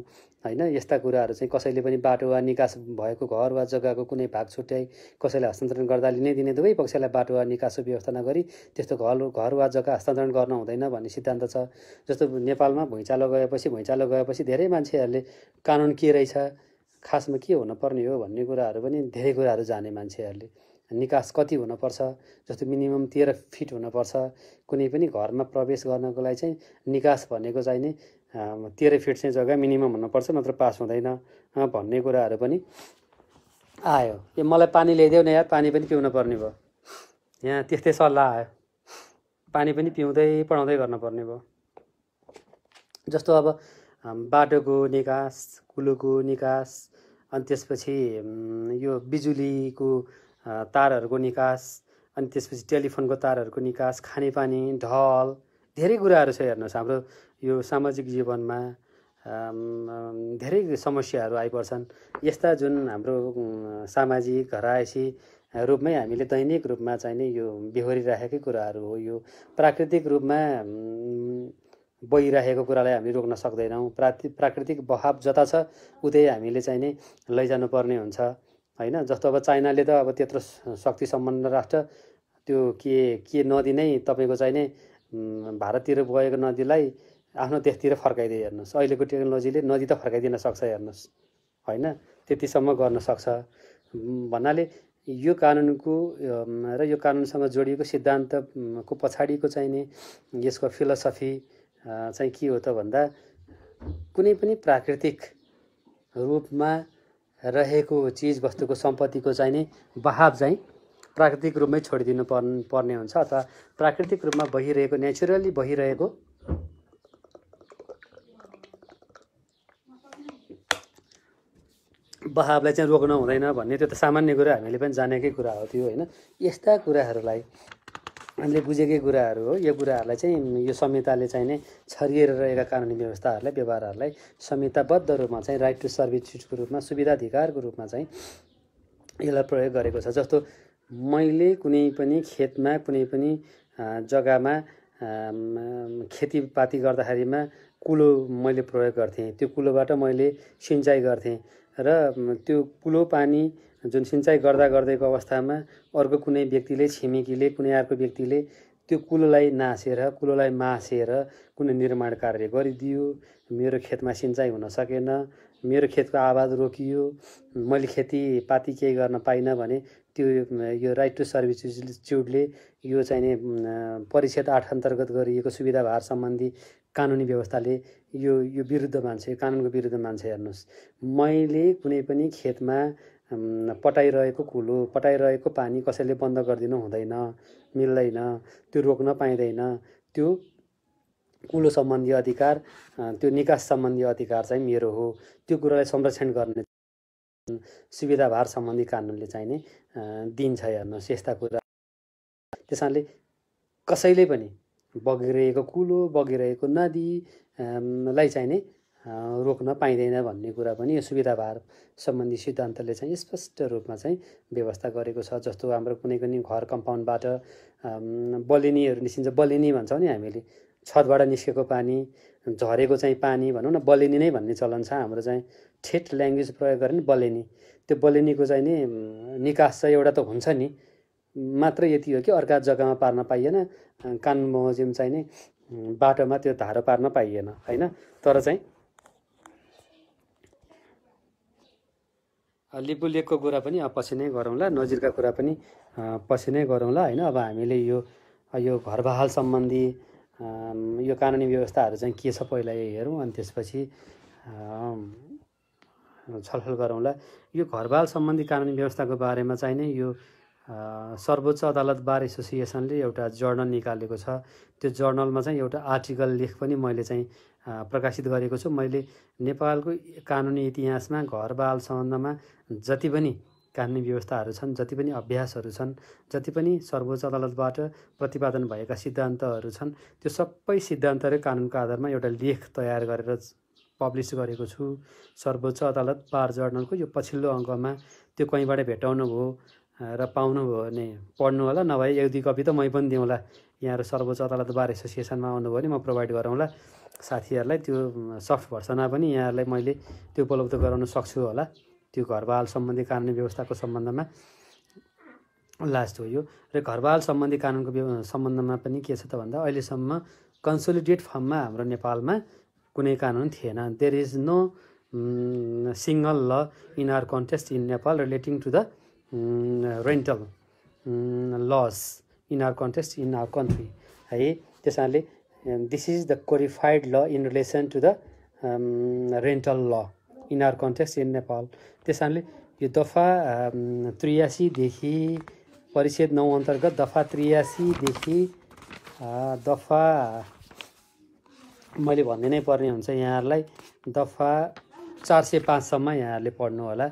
A: होइन यस्ता कुराहरू चाहिँ कसैले पनि बाटो वा निकास भएको घर वा जग्गाको कुनै भाग छुट्याई कसैलाई हस्तान्तरण गर्दा लिनै दिने दुवै पक्षलाई बाटो वा निकासको व्यवस्था नगरी त्यस्तो घर घर वा जग्गा हस्तान्तरण गर्न हुँदैन भन्ने सिद्धान्त छ जस्तो नेपालमा भुइँचालो गएपछि भुइँचालो गएपछि धेरै मान्छेहरूले कानुन के रहेछ खासमा के हुनुपर्ने हो भन्ने कुराहरू पनि धेरै कुराहरू जाने मान्छेहरूले निकास कति हुनुपर्छ जस्तो मिनिमम तेह्र फिट हुनुपर्छ कुनै पनि घरमा प्रवेश गर्नको लागि चाहिँ निकास भनेको चाहिँ नि तेह्र फिट चाहिँ जग्गा मिनिमम हुनुपर्छ नत्र पास हुँदैन भन्ने कुराहरू पनि आयो ए मलाई पानी ल्याइदेऊ न यार पानी पनि पिउनु पर्ने भयो यहाँ त्यस्तै सल्लाह आयो पानी पनि पिउँदै पढाउँदै गर्नुपर्ने भयो जस्तो अब बाटोको निकास कुलोको निकास अनि त्यसपछि यो बिजुलीको तारहरूको निकास अनि त्यसपछि टेलिफोनको तारहरूको निकास खानेपानी ढल धेरै कुराहरू छ हेर्नुहोस् हाम्रो यो सामाजिक जीवनमा धेरै समस्याहरू आइपर्छन् यस्ता जुन हाम्रो सामाजिक हरायसी रूपमै हामीले दैनिक रूपमा चाहिँ चाहिने यो बिहोरिराखेकै कुराहरू हो यो प्राकृतिक रूपमा बहिरहेको कुरालाई हामी रोक्न सक्दैनौँ प्राति प्राकृतिक बहाव जता छ उतै हामीले चाहिँ चाहिने लैजानुपर्ने हुन्छ होइन जस्तो अब चाइनाले त अब त्यत्रो शक्ति सम्बन्ध राष्ट्र त्यो के के नदी नै तपाईँको चाहिने भारततिर गएको नदीलाई आफ्नो देशतिर फर्काइदियो हेर्नुहोस् अहिलेको टेक्नोलोजीले नदी त फर्काइदिन सक्छ हेर्नुहोस् होइन त्यतिसम्म गर्न सक्छ भन्नाले यो कानुनको र यो कानुनसँग जोडिएको सिद्धान्तको पछाडिको चाहिने यसको फिलोसफी चाहिँ के हो त भन्दा कुनै पनि प्राकृतिक रूपमा रहेको चिजवस्तुको सम्पत्तिको चाहिने बहाव चाहिँ प्राकृतिक रूपमै छोडिदिनु पर्ने हुन्छ अथवा प्राकृतिक रूपमा बहिरहेको नेचुरली बहिरहेको बहावलाई चाहिँ रोक्न हुँदैन भन्ने त्यो त सामान्य कुरा हामीले पनि जानेकै कुरा हो त्यो होइन यस्ता कुराहरूलाई हामीले बुझेकै कुराहरू हो यो कुराहरूलाई चाहिँ यो संहिताले चाहिँ नै छरिएर रहेका कानुनी व्यवस्थाहरूलाई व्यवहारहरूलाई संहिताबद्ध रूपमा चाहिँ राइट टु सर्भिस सिटको रूपमा सुविधाधिकारको रूपमा चाहिँ यसलाई प्रयोग गरेको छ जस्तो मैले कुनै पनि खेतमा कुनै पनि जग्गामा खेतीपाती गर्दाखेरिमा कुलो मैले प्रयोग गर्थेँ त्यो कुलोबाट मैले सिँचाइ गर्थेँ र त्यो कुलो पानी जुन सिँचाइ गर्दा गर्दैको अवस्थामा अर्को कुनै व्यक्तिले छिमेकीले कुनै अर्को व्यक्तिले त्यो कुलोलाई नासेर कुलोलाई मासेर कुनै निर्माण कार्य गरिदियो मेरो खेतमा सिँचाइ हुन सकेन मेरो खेतको आवाज रोकियो मैले खेतीपाती केही गर्न पाइनँ भने त्यो यो राइट टु सर्भिस इन्स्टिच्युटले यो चाहिने परिषद आठ अन्तर्गत गरिएको सुविधा भार सम्बन्धी कानुनी व्यवस्थाले यो यो विरुद्ध मान्छे यो कानुनको विरुद्ध मान्छे हेर्नुहोस् मैले कुनै पनि खेतमा पटाइरहेको कुलो पटाइरहेको पानी कसैले बन्द गरिदिनु हुँदैन मिल्दैन त्यो रोक्न पाइँदैन त्यो कुलो सम्बन्धी अधिकार त्यो निकास सम्बन्धी अधिकार चाहिँ मेरो हो त्यो कुरालाई संरक्षण गर्ने सुविधाभार सम्बन्धी कानुनले चाहिँ चाहिने दिन्छ हेर्नुहोस् यस्ता कुरा कारणले कसैले पनि बगिरहेको कुलो बगिरहेको नदीलाई चाहिने रोक्न पाइँदैन भन्ने कुरा पनि यो सुविधा भार सम्बन्धी सिद्धान्तले चाहिँ स्पष्ट रूपमा चाहिँ व्यवस्था गरेको छ जस्तो हाम्रो कुनै पनि घर कम्पाउन्डबाट बलिनीहरू निस्किन्छ बलिनी भन्छौँ नि हामीले छतबाट निस्केको पानी झरेको चाहिँ पानी भनौँ न बलेनी नै भन्ने चलन छ हाम्रो चाहिँ ठेट ल्याङ्ग्वेज प्रयोग गर्ने नि बलेनी त्यो बलेनीको चाहिँ नि निकास चाहिँ एउटा त हुन्छ नि मात्र यति हो कि अर्का जग्गामा पार्न पाइएन कान बमोजिम चाहिँ नै बाटोमा त्यो धारो पार्न पाइएन होइन तर चाहिँ लिपुलेखको कुरा पनि पछि नै गरौँला नजिरका कुरा पनि पछि नै गरौँला होइन अब हामीले यो यो घर बहाल सम्बन्धी यो कानुनी व्यवस्थाहरू चाहिँ के छ पहिला यो हेरौँ अनि त्यसपछि छलफल गरौँला यो बहाल सम्बन्धी कानुनी व्यवस्थाको बारेमा चाहिँ नै यो सर्वोच्च अदालत बार एसोसिएसनले एउटा जर्नल निकालेको छ त्यो जर्नलमा चाहिँ एउटा आर्टिकल लेख पनि मैले चाहिँ प्रकाशित गरेको छु मैले नेपालको कानुनी इतिहासमा घर बाल सम्बन्धमा जति पनि कानुनी व्यवस्थाहरू छन् जति पनि अभ्यासहरू छन् जति पनि सर्वोच्च अदालतबाट प्रतिपादन भएका सिद्धान्तहरू छन् त्यो सबै सिद्धान्त र कानुनको आधारमा एउटा लेख तयार गरेर पब्लिस गरेको छु सर्वोच्च अदालत बार जर्नलको यो पछिल्लो अङ्कमा त्यो कहीँबाट भेटाउनु भयो र पाउनुभयो भने पढ्नु होला नभए एक दुई कपी त मै पनि दिउँला यहाँहरू सर्वोच्च अदालत बार एसोसिएसनमा आउनुभयो भने म प्रोभाइड गरौँला साथीहरूलाई त्यो सफ्ट भर्सनमा पनि यहाँहरूलाई मैले त्यो उपलब्ध गराउन सक्छु होला त्यो घरबहाल सम्बन्धी कानुनी व्यवस्थाको सम्बन्धमा लास्ट हो यो र घरबाल सम्बन्धी कानुनको सम्बन्धमा पनि के छ त भन्दा अहिलेसम्म कन्सोलिडेट फर्ममा हाम्रो नेपालमा कुनै कानुन थिएन there is no single law in our context in Nepal relating to the rental laws in our context in our country है त्यस कारणले this is the codified law in relation to the rental law in our context in Nepal त्यस कारणले यो दफा त्रियासीदेखि परिषद नौ अन्तर्गत दफा त्रियासीदेखि दफा मैले भनिदिनै पर्ने हुन्छ यहाँहरूलाई दफा चार सय पाँचसम्म यहाँहरूले पढ्नु होला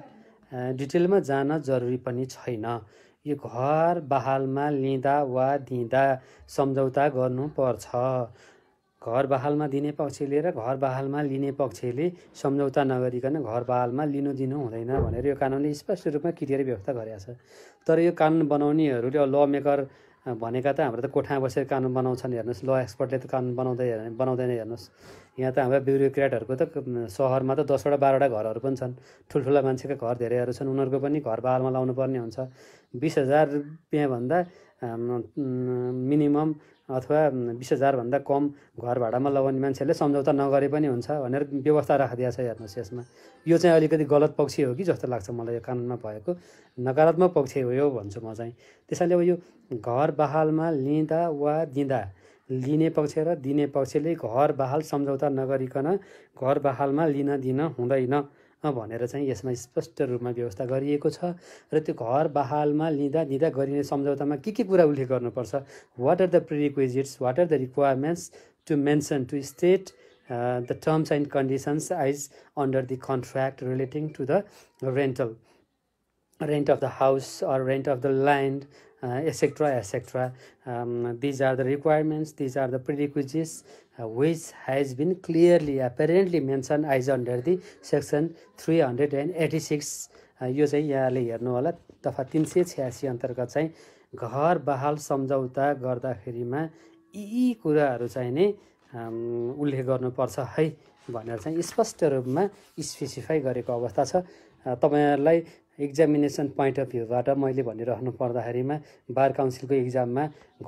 A: डिटेलमा जान जरुरी पनि छैन यो घर बहालमा लिँदा वा दिँदा सम्झौता गर्नुपर्छ घर बहालमा दिने पक्षले र घर बहालमा लिने पक्षले सम्झौता नगरिकन घर बहालमा लिनु दिनु हुँदैन भनेर यो कानुनले स्पष्ट रूपमा क्लियर व्यवस्था गरेको छ तर यो कानुन बनाउनेहरूले ल मेकर भनेका त हाम्रो त कोठा बसेर कानुन बनाउँछन् हेर्नुहोस् ल एक्सपर्टले त कानुन बनाउँदै बनाउँदैन हेर्नुहोस् यहाँ त हाम्रो ब्युरोक्रेटहरूको त सहरमा त दसवटा बाह्रवटा घरहरू पनि छन् ठुल्ठुला मान्छेका घर धेरैहरू छन् उनीहरूको पनि घर बालमा लाउनु पर्ने हुन्छ बिस हजार रुपियाँभन्दा मिनिमम अथवा बिस हजारभन्दा कम घर भाडामा लगाउने मान्छेहरूले सम्झौता नगरे पनि हुन्छ भनेर व्यवस्था राखिदिएको छ हेर्नुहोस् यसमा यो चाहिँ अलिकति गलत पक्ष हो कि जस्तो लाग्छ मलाई यो कानुनमा भएको नकारात्मक पक्ष हो यो भन्छु म चाहिँ त्यसैले अब यो घर बहालमा लिँदा वा दिँदा लिने पक्ष र दिने पक्षले घर बहाल सम्झौता नगरिकन घर बहालमा लिन दिन हुँदैन भनेर चाहिँ यसमा स्पष्ट रूपमा व्यवस्था गरिएको छ र त्यो घर बहालमा लिँदा दिँदा गरिने सम्झौतामा के के कुरा उल्लेख गर्नुपर्छ what are the prerequisites what are the requirements to mention to state the terms and conditions as under the contract relating to the rental rent of the house or rent of the land etcetera etcetera these are the requirements these are the prerequisites which has been clearly apparently mention as under the section three hundred and eighty six यो चाहिँ यहाँले होला दफा तिन सय छ्यासी अन्तर्गत चाहिँ घर बहाल सम्झौता गर्दाखेरिमा यी कुराहरू चाहिँ नै um, उल्लेख गर्नुपर्छ है भनेर चाहिँ स्पष्ट रूपमा स्पेसिफाई गरेको अवस्था छ uh, तपाईँहरूलाई इक्जामिनेसन पोइन्ट अफ भ्यूबाट मैले भनिरहनु पर्दाखेरिमा बार काउन्सिलको इक्जाममा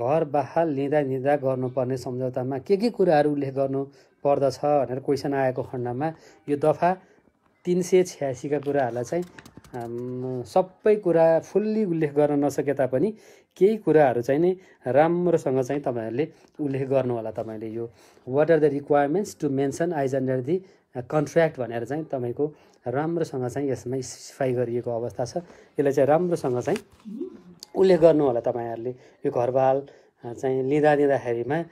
A: घर बहाल लिँदा लिँदा गर्नुपर्ने सम्झौतामा के के कुराहरू उल्लेख गर्नु पर्दछ भनेर क्वेसन आएको खण्डमा यो दफा तिन सय छ्यासीका कुराहरूलाई चाहिँ सबै कुरा फुल्ली उल्लेख गर्न नसके तापनि केही कुराहरू चाहिँ नै राम्रोसँग चाहिँ तपाईँहरूले उल्लेख गर्नु होला तपाईँले यो what are the requirements to mention as under the contract भनेर चाहिँ तपाईँको राम्रोसँग चाहिँ यसमा सिफाइ गरिएको अवस्था छ यसलाई चाहिँ राम्रोसँग चाहिँ उल्लेख गर्नु होला तपाईँहरूले यो घरबाल चाहिँ लिँदा दिँदाखेरिमा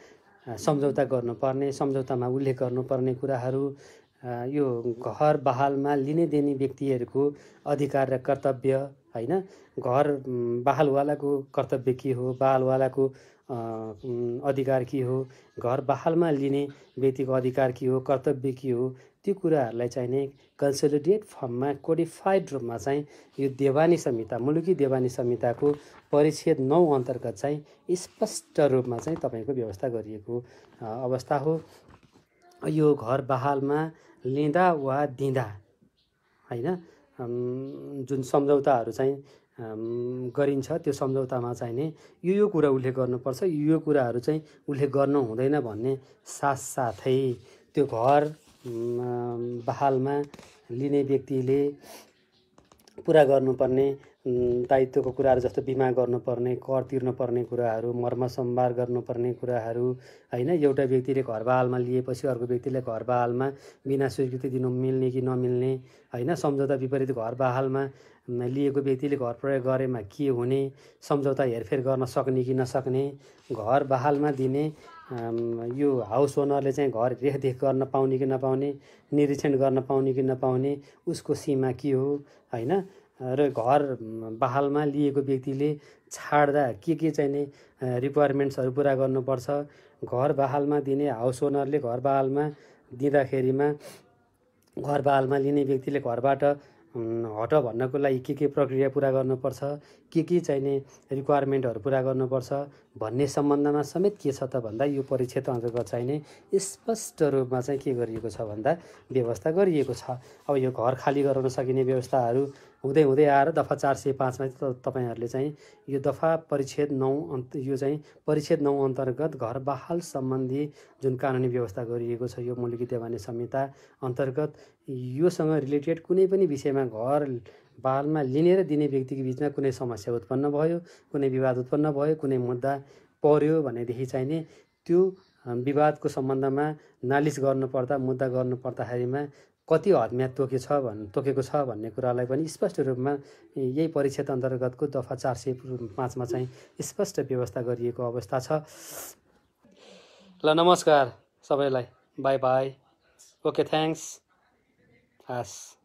A: सम्झौता गर्नुपर्ने सम्झौतामा उल्लेख गर्नुपर्ने कुराहरू यो घर बहालमा लिने दिने व्यक्तिहरूको अधिकार र कर्तव्य होइन घर बहालवालाको कर्तव्य के हो बहालवालाको अधिकार के हो घर बहालमा लिने व्यक्तिको अधिकार के हो कर्तव्य के हो त्यो कुराहरूलाई चाहिँ नि कन्सोलिडेट फर्ममा कोडिफाइड रूपमा चाहिँ यो देवानी संहिता मुलुकी देवानी संहिताको परिच्छेद नौ अन्तर्गत चाहिँ स्पष्ट रूपमा चाहिँ तपाईँको व्यवस्था गरिएको अवस्था हो यो घर बहालमा लिँदा वा दिँदा होइन जुन सम्झौताहरू चाहिँ गरिन्छ त्यो सम्झौतामा चाहिँ नै यो यो कुरा उल्लेख गर्नुपर्छ यो यो कुराहरू चाहिँ उल्लेख गर्नु हुँदैन भन्ने साथसाथै त्यो घर बहालमा लिने व्यक्तिले पुरा गर्नुपर्ने दायित्वको कुराहरू जस्तो बिमा गर्नुपर्ने कर तिर्नुपर्ने कुराहरू सम्भार गर्नुपर्ने कुराहरू होइन एउटा व्यक्तिले घर बहालमा लिएपछि अर्को व्यक्तिले घर बहालमा बिना स्वीकृति दिनु मिल्ने कि नमिल्ने होइन सम्झौता विपरीत घर बहालमा लिएको व्यक्तिले घर प्रयोग गरेमा के हुने सम्झौता हेरफेर गर्न सक्ने कि नसक्ने घर बहालमा दिने यो हाउस ओनरले चाहिँ घर रेखदेख गर्न पाउने कि नपाउने निरीक्षण गर्न पाउने कि नपाउने उसको सीमा के हो होइन र घर बहालमा लिएको व्यक्तिले छाड्दा के के चाहिने रिक्वायरमेन्ट्सहरू पुरा गर्नुपर्छ घर बहालमा दिने हाउस ओनरले घर बहालमा दिँदाखेरिमा घर बहालमा लिने व्यक्तिले घरबाट हट भन्नको लागि के के प्रक्रिया पुरा गर्नुपर्छ के के चाहिने रिक्वायरमेन्टहरू पुरा गर्नुपर्छ भन्ने सम्बन्धमा समेत के छ त भन्दा यो परिक्षेत्र अन्तर्गत चाहिने स्पष्ट रूपमा चाहिँ के गरिएको छ भन्दा व्यवस्था गरिएको छ अब यो घर खाली गराउन सकिने व्यवस्थाहरू हुँदै हुँदै आएर दफा चार सय पाँचमा तपाईँहरूले चाहिँ यो दफा परिच्छेद नौ अन्त यो चाहिँ परिच्छेद नौ अन्तर्गत घर बहाल सम्बन्धी जुन कानुनी व्यवस्था गरिएको छ यो मौलिक देवानी संहिता अन्तर्गत योसँग रिलेटेड कुनै पनि विषयमा घर बहालमा लिने र दिने व्यक्तिको बिचमा कुनै समस्या उत्पन्न भयो कुनै विवाद उत्पन्न भयो कुनै मुद्दा पर्यो भनेदेखि नि त्यो विवादको सम्बन्धमा नालिस गर्नुपर्दा मुद्दा गर्नुपर्दाखेरिमा कति तोके छ भन् तोकेको छ भन्ने कुरालाई पनि स्पष्ट रूपमा यही परिच्छेद अन्तर्गतको दफा चार सय पाँचमा चाहिँ स्पष्ट व्यवस्था गरिएको अवस्था छ ल नमस्कार सबैलाई बाई बाई ओके थ्याङ्क्स हस्